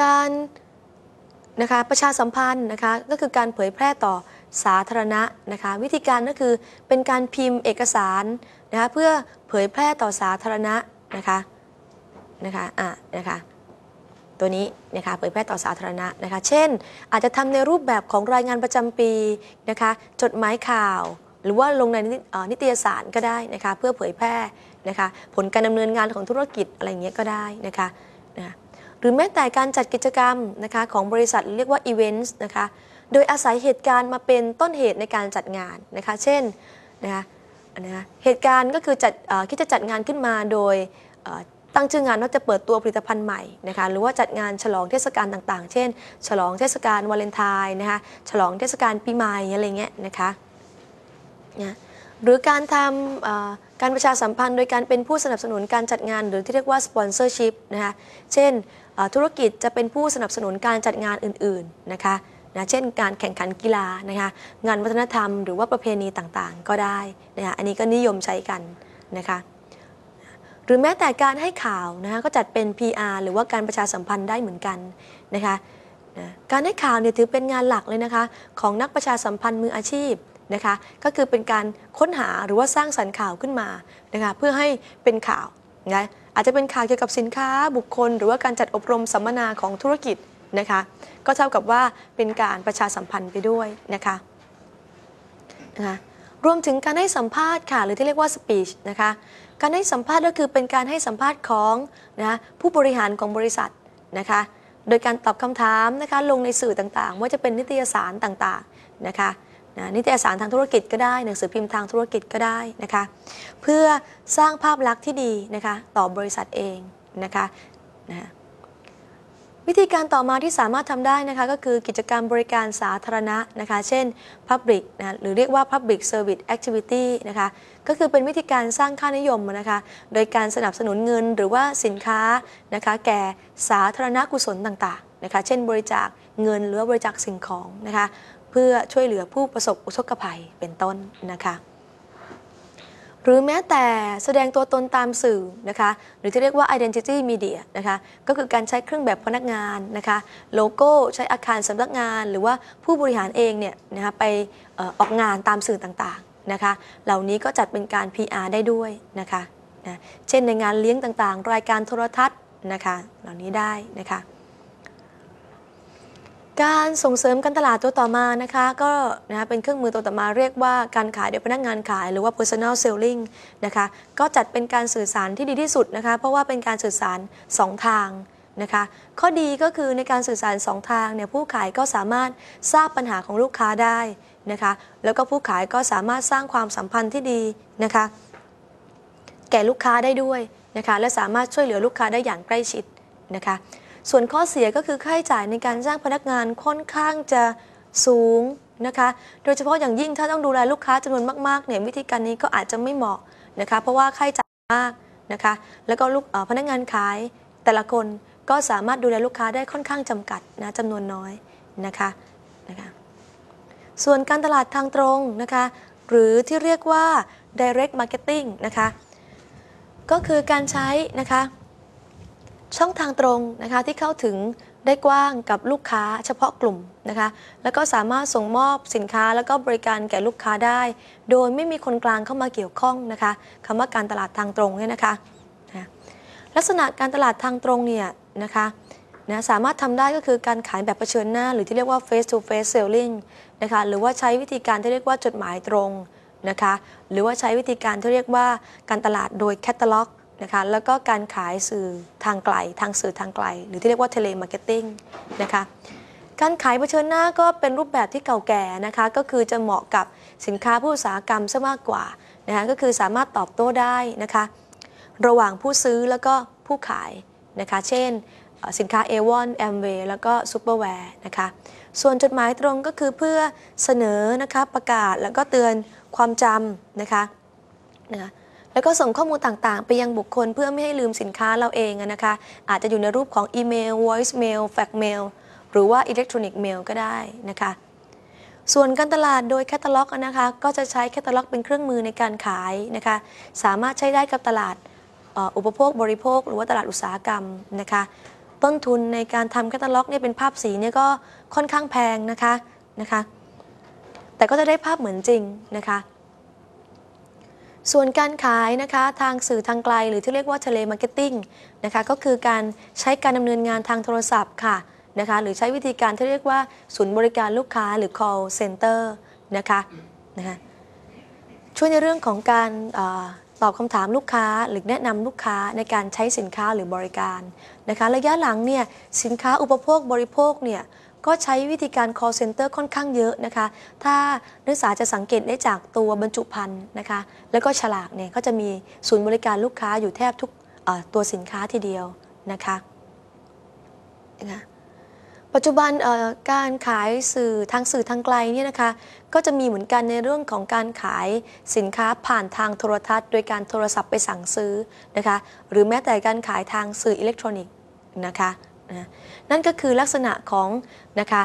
การนะคะประชาสัมพันธ์นะคะก็คือการเผยแพร่ต่อสาธารณะนะคะวิธีการก็คือเป็นการพิมพ์เอกสารนะคะเพื่อเผยแพร่ต่อสาธารณะนะคะนะคะอ่ะนะคะตัวนี้นะคะเผยแพร่ต่อสาธารณะนะคะ เช่น อาจจะทำในรูปแบบของรายงานประจำปีนะคะจดหมายข่าว หรือว่าลงในนิตยสารก็ได้นะคะเพื่อเผยแพร่นะคะผลการดำเนินงานของธุรกิจอะไรเงี้ยก็ได้นะคะนะหรือแม้แต่การจัดกิจกรรมนะคะของบริษัทเรียกว่าอีเวนต์นะคะโดยอาศัยเหตุการณ์มาเป็นต้นเหตุในการจัดงานนะคะ เช่นนะคะนะเหตุการณ์ก็คือจัดคิดจะจัดงานขึ้นมาโดยตั้งชื่องานว่าจะเปิดตัวผลิตภัณฑ์ใหม่นะคะหรือว่าจัดงานฉลองเทศกาลต่างๆ เช่น ฉลองเทศกาลวาเลนไทน์นะคะฉลองเทศกาลปีใหม่อะไรเงี้ยนะคะนะหรือการทำการประชาสัมพันธ์โดยการเป็นผู้สนับสนุนการจัดงานหรือที่เรียกว่าสปอนเซอร์ชิพนะคะเช่นธุรกิจจะเป็นผู้สนับสนุนการจัดงานอื่นๆนะคะนะเช่นการแข่งขันกีฬานะคะงานวัฒนธรรมหรือว่าประเพณีต่างๆก็ได้นะคะอันนี้ก็นิยมใช้กันนะคะ หรือแม้แต่การให้ข่าวนะคะก็จัดเป็น PR หรือว่าการประชาสัมพันธ์ได้เหมือนกันนะคะการให้ข่าวเนี่ยถือเป็นงานหลักเลยนะคะ ของนักประชาสัมพันธ์มืออาชีพนะคะก็คือเป็นการค้นหาหรือว่าสร้างสรรค์ข่าวขึ้นมานะคะเพื่อให้เป็นข่าวนะอาจจะเป็นข่าวเกี่ยวกับสินค้าบุคคล หรือว่าการจัดอบรมสัมมนาของธุรกิจนะคะก็เท่ากับว่าเป็นการประชาสัมพันธ์ไปด้วยนะคะนะคะรวมถึงการให้สัมภาษณ์ค่ะหรือที่เรียกว่าสปีชนะคะการให้สัมภาษณ์ก็คือเป็นการให้สัมภาษณ์ของนะผู้บริหารของบริษัทนะคะโดยการตอบคำถามนะคะลงในสื่อต่างๆ ว่าจะเป็นนิตยสารต่างๆนะคะนะนิตยสารทางธุรกิจก็ได้หนังสือพิมพ์ทางธุรกิจก็ได้นะคะเพื่อสร้างภาพลักษณ์ที่ดีนะคะต่อบริษัทเองนะคะนะวิธีการต่อมาที่สามารถทำได้นะคะก็คือกิจกรรมบริการสาธารณะนะคะ เช่น Public นะหรือเรียกว่า Public Service Activity นะคะก็คือเป็นวิธีการสร้างค่านิยมนะคะโดยการสนับสนุนเงินหรือว่าสินค้านะคะแก่สาธารณกุศลต่างๆนะคะเช่นบริจาคเงินหรือบริจาคสิ่งของนะคะเพื่อช่วยเหลือผู้ประสบอุทกภัยเป็นต้นนะคะหรือแม้แต่แสดงตัวตนตามสื่อนะคะ หรือที่เรียกว่า identity media นะคะก็คือการใช้เครื่องแบบพนักงานนะคะ โลโก้ใช้อาคารสำนักงาน หรือว่าผู้บริหารเองเนี่ยนะคะไปออกงานตามสื่อต่างๆนะคะ เหล่านี้ก็จัดเป็นการ PR ได้ด้วยนะคะนะเช่นในงานเลี้ยงต่างๆ รายการโทรทัศน์นะคะเหล่านี้ได้นะคะการส่งเสริมการตลาดตัวต่อมานะคะก็นะคะเป็นเครื่องมือตัวต่อมาเรียกว่าการขายโดยพนักงานขาย หรือว่า personal selling นะคะก็จัดเป็นการสื่อสารที่ดีที่สุดนะคะ เพราะว่าเป็นการสื่อสาร 2 ทางนะคะข้อดีก็คือในการสื่อสาร2ทางเนี่ยผู้ขายก็สามารถทราบปัญหาของลูกค้าได้นะคะ แล้วก็ผู้ขายก็สามารถสร้างความสัมพันธ์ที่ดีนะคะ แก่ลูกค้าได้ด้วยนะคะและสามารถช่วยเหลือลูกค้าได้อย่างใกล้ชิดนะคะส่วนข้อเสียก็คือค่าใช้จ่ายในการจ้างพนักงานค่อนข้างจะสูงนะคะ โดยเฉพาะอย่างยิ่งถ้าต้องดูแลลูกค้าจำนวนมากๆเนี่ยวิธีการนี้ก็อาจจะไม่เหมาะนะคะ เพราะว่าค่าใช้จ่ายมากนะคะ แล้วก็ลูกพนักงานขายแต่ละคนก็สามารถดูแลลูกค้าได้ค่อนข้างจำกัดนะจำนวนน้อยนะคะนะคะ ส่วนการตลาดทางตรงนะคะ หรือที่เรียกว่า direct marketing นะคะ ก็คือการใช้นะคะช่องทางตรงนะคะที่เข้าถึงได้กว้างกับลูกค้าเฉพาะกลุ่มนะคะแล้วก็สามารถส่งมอบสินค้าแล้วก็บริการแก่ลูกค้าได้ โดยไม่มีคนกลางเข้ามาเกี่ยวข้องนะคะคำว่าการตลาดทางตรงเนี่ยนะคะนะลักษณะการตลาดทางตรงเนี่ยนะคะนะสามารถทำได้ก็คือการขายแบบเผชิญหน้า หรือที่เรียกว่า face to face selling นะคะหรือว่าใช้วิธีการที่เรียกว่าจดหมายตรงนะคะหรือว่าใช้วิธีการที่เรียกว่าการตลาดโดยแคตตาล็อกนะคะแล้วก็การขายสื่อทางไกลทางสื่อทางไกล หรือที่เรียกว่าเทเลมาร์เก็ตติ้งนะคะการขายเผชิญหน้าก็เป็นรูปแบบที่เก่าแก่นะคะก็คือจะเหมาะกับสินค้าผู้อุตสาหกรรมซะมากกว่านะคะก็คือสามารถตอบโต้ได้นะคะ ระหว่างผู้ซื้อแล้วก็ผู้ขายนะคะ เช่นสินค้า a อ o n แอมเวแล้วก็ซูเปอร์แวร์นะคะส่วนจดหมายตรงก็คือเพื่อเสนอนะคะประกาศแล้วก็เตือนความจำนะคะนะะแล้วก็ส่งข้อมูลต่างๆ ไปยังบุคคลเพื่อไม่ให้ลืมสินค้าเราเองนะคะ อาจจะอยู่ในรูปของอีเมล voice mail fax mail หรือว่าอิเล็กทรอนิกส์เมลก็ได้นะคะ ส่วนการตลาดโดยแคตตาล็อกนะคะ ก็จะใช้แคตตาล็อกเป็นเครื่องมือในการขายนะคะ สามารถใช้ได้กับตลาดอุปโภค บริโภค หรือว่าตลาดอุตสาหกรรมนะคะต้นทุนในการทำแคตตาล็อกเนี่ยเป็นภาพสีเนี่ยก็ค่อนข้างแพงนะคะนะคะ แต่ก็จะได้ภาพเหมือนจริงนะคะส่วนการขายนะคะทางสื่อทางไกล หรือที่เรียกว่าเทเลมาร์เก็ตติ้งนะคะก็คือการใช้การดำเนินงานทางโทรศัพท์ค่ะนะคะหรือใช้วิธีการที่เรียกว่า ศูนย์บริการลูกค้า หรือ call center นะคะนะคะช่วยในเรื่องของการตอบคำถามลูกค้าหรือแนะนำลูกค้าในการใช้สินค้าหรือบริการนะคะระยะหลังเนี่ยสินค้าอุปโภคบริโภคเนี่ยก็ใช้วิธีการ call center ค่อนข้างเยอะนะคะ ถ้านักศึกษาจะสังเกตได้จากตัวบรรจุภัณฑ์นะคะ แล้วก็ฉลากเนี่ย ก็จะมีศูนย์บริการลูกค้าอยู่แทบทุกตัวสินค้าทีเดียวนะคะนะปัจจุบันการขายสื่อทางสื่อทางไกลเนี่ยนะคะ ก็จะมีเหมือนกันในเรื่องของการขายสินค้าผ่านทางโทรทัศน์โดยการโทรศัพท์ไปสั่งซื้อนะคะ หรือแม้แต่การขายทางสื่ออิเล็กทรอนิกส์นะคะนะนั่นก็คือลักษณะของนะคะ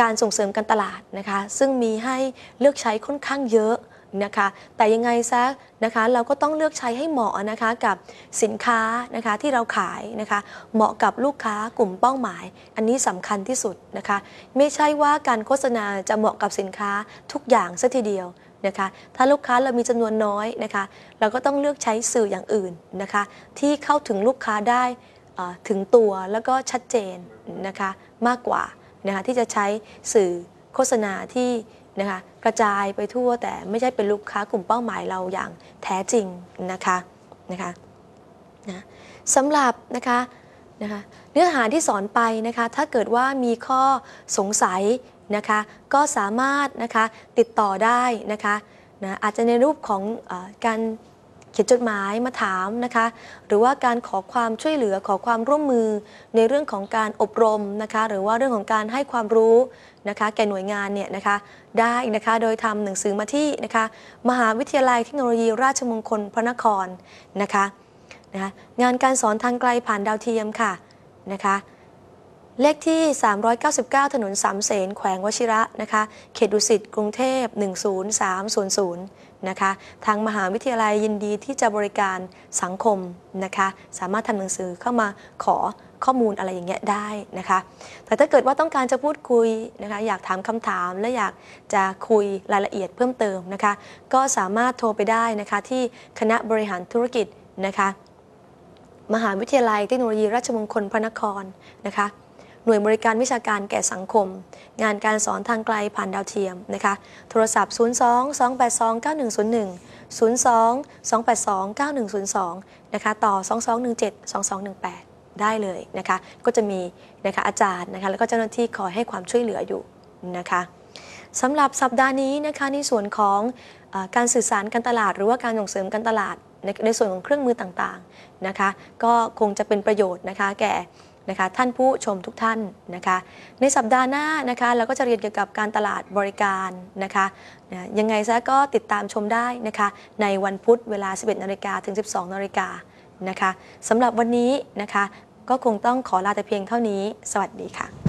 การส่งเสริมการตลาดนะคะซึ่งมีให้เลือกใช้ ค่อนข้างเยอะนะคะแต่ยังไงซะนะคะเราก็ต้องเลือกใช้ให้เหมาะนะคะกับสินค้านะคะที่เราขายนะคะเหมาะกับลูกค้ากลุ่มเป้าหมาย อันนี้สำคัญที่สุดนะคะไม่ใช่ว่าการโฆษณาจะเหมาะกับสินค้าทุกอย่างซะทีเดียวนะคะถ้าลูกค้าเรามีจำนวนน้อยนะคะเราก็ต้องเลือกใช้สื่ออย่างอื่นนะคะที่เข้าถึงลูกค้าได้ถึงตัวแล้วก็ชัดเจนนะคะ มากกว่านะคะที่จะใช้สื่อโฆษณาที่นะคะกระจายไปทั่วแต่ไม่ใช่เป็นลูกค้ากลุ่มเป้าหมายเราอย่างแท้จริงนะคะนะคะนะสำหรับนะคะนะคะ เนื้อหาที่สอนไปนะคะถ้าเกิดว่ามีข้อสงสัยนะคะก็สามารถนะคะติดต่อได้นะคะนะอาจจะในรูปของอการเขียนจดหมายมาถามนะคะ หรือว่าการขอความช่วยเหลือขอความร่วมมือในเรื่องของการอบรมนะคะหรือว่าเรื่องของการให้ความรู้นะคะ แก่หน่วยงานเนี่ยนะคะได้นะคะโดยทำหนังสือมาที่นะคะ มหาวิทยาลัยเทคโนโลยีราชมงคลพระนครนะคะนะคะงานการสอนทางไกลผ่านดาวเทียมค่ะนะคะเลขที่ 399 ถนนสามเสน แขวงวชิระ นะคะ เขตดุสิต กรุงเทพ10300 นะคะ ทางมหาวิทยาลัยยินดีที่จะบริการสังคมนะคะ สามารถทำหนังสือเข้ามาขอข้อมูลอะไรอย่างเงี้ยได้นะคะ แต่ถ้าเกิดว่าต้องการจะพูดคุยนะคะ อยากถามคำถามและอยากจะคุยรายละเอียดเพิ่มเติมนะคะ ก็สามารถโทรไปได้นะคะที่คณะบริหารธุรกิจนะคะ มหาวิทยาลัยเทคโนโลยีราชมงคลพระนครนะคะน่วยบริการวิชาการแก่สังคม งานการสอนทางไกลผ่านดาวเทียมนะคะโทรศัพท์ 02 282 9101 02 282 9102 นะคะต่อ 2217 2218 ได้เลยนะคะก็จะมีนะคะอาจารย์นะคะแล้วก็เจ้าหน้าที่คอยให้ความช่วยเหลืออยู่นะคะสำหรับสัปดาห์นี้นะคะในส่วนของอการสื่อสารการตลาด หรือว่าการส่งเสริมการตลาดในส่วนของเครื่องมือต่างๆนะคะก็คงจะเป็นประโยชน์นะคะแก่นะคะท่านผู้ชมทุกท่านนะคะ ในสัปดาห์หน้านะคะเราก็จะเรียนเกี่ยวกับการตลาดบริการนะคะยังไงซะก็ติดตามชมได้นะคะในวันพุธเวลา 11นาฬิกาถึง 12นาฬิกานะคะสำหรับวันนี้นะคะ ก็คงต้องขอลาแต่เพียงเท่านี้สวัสดีค่ะ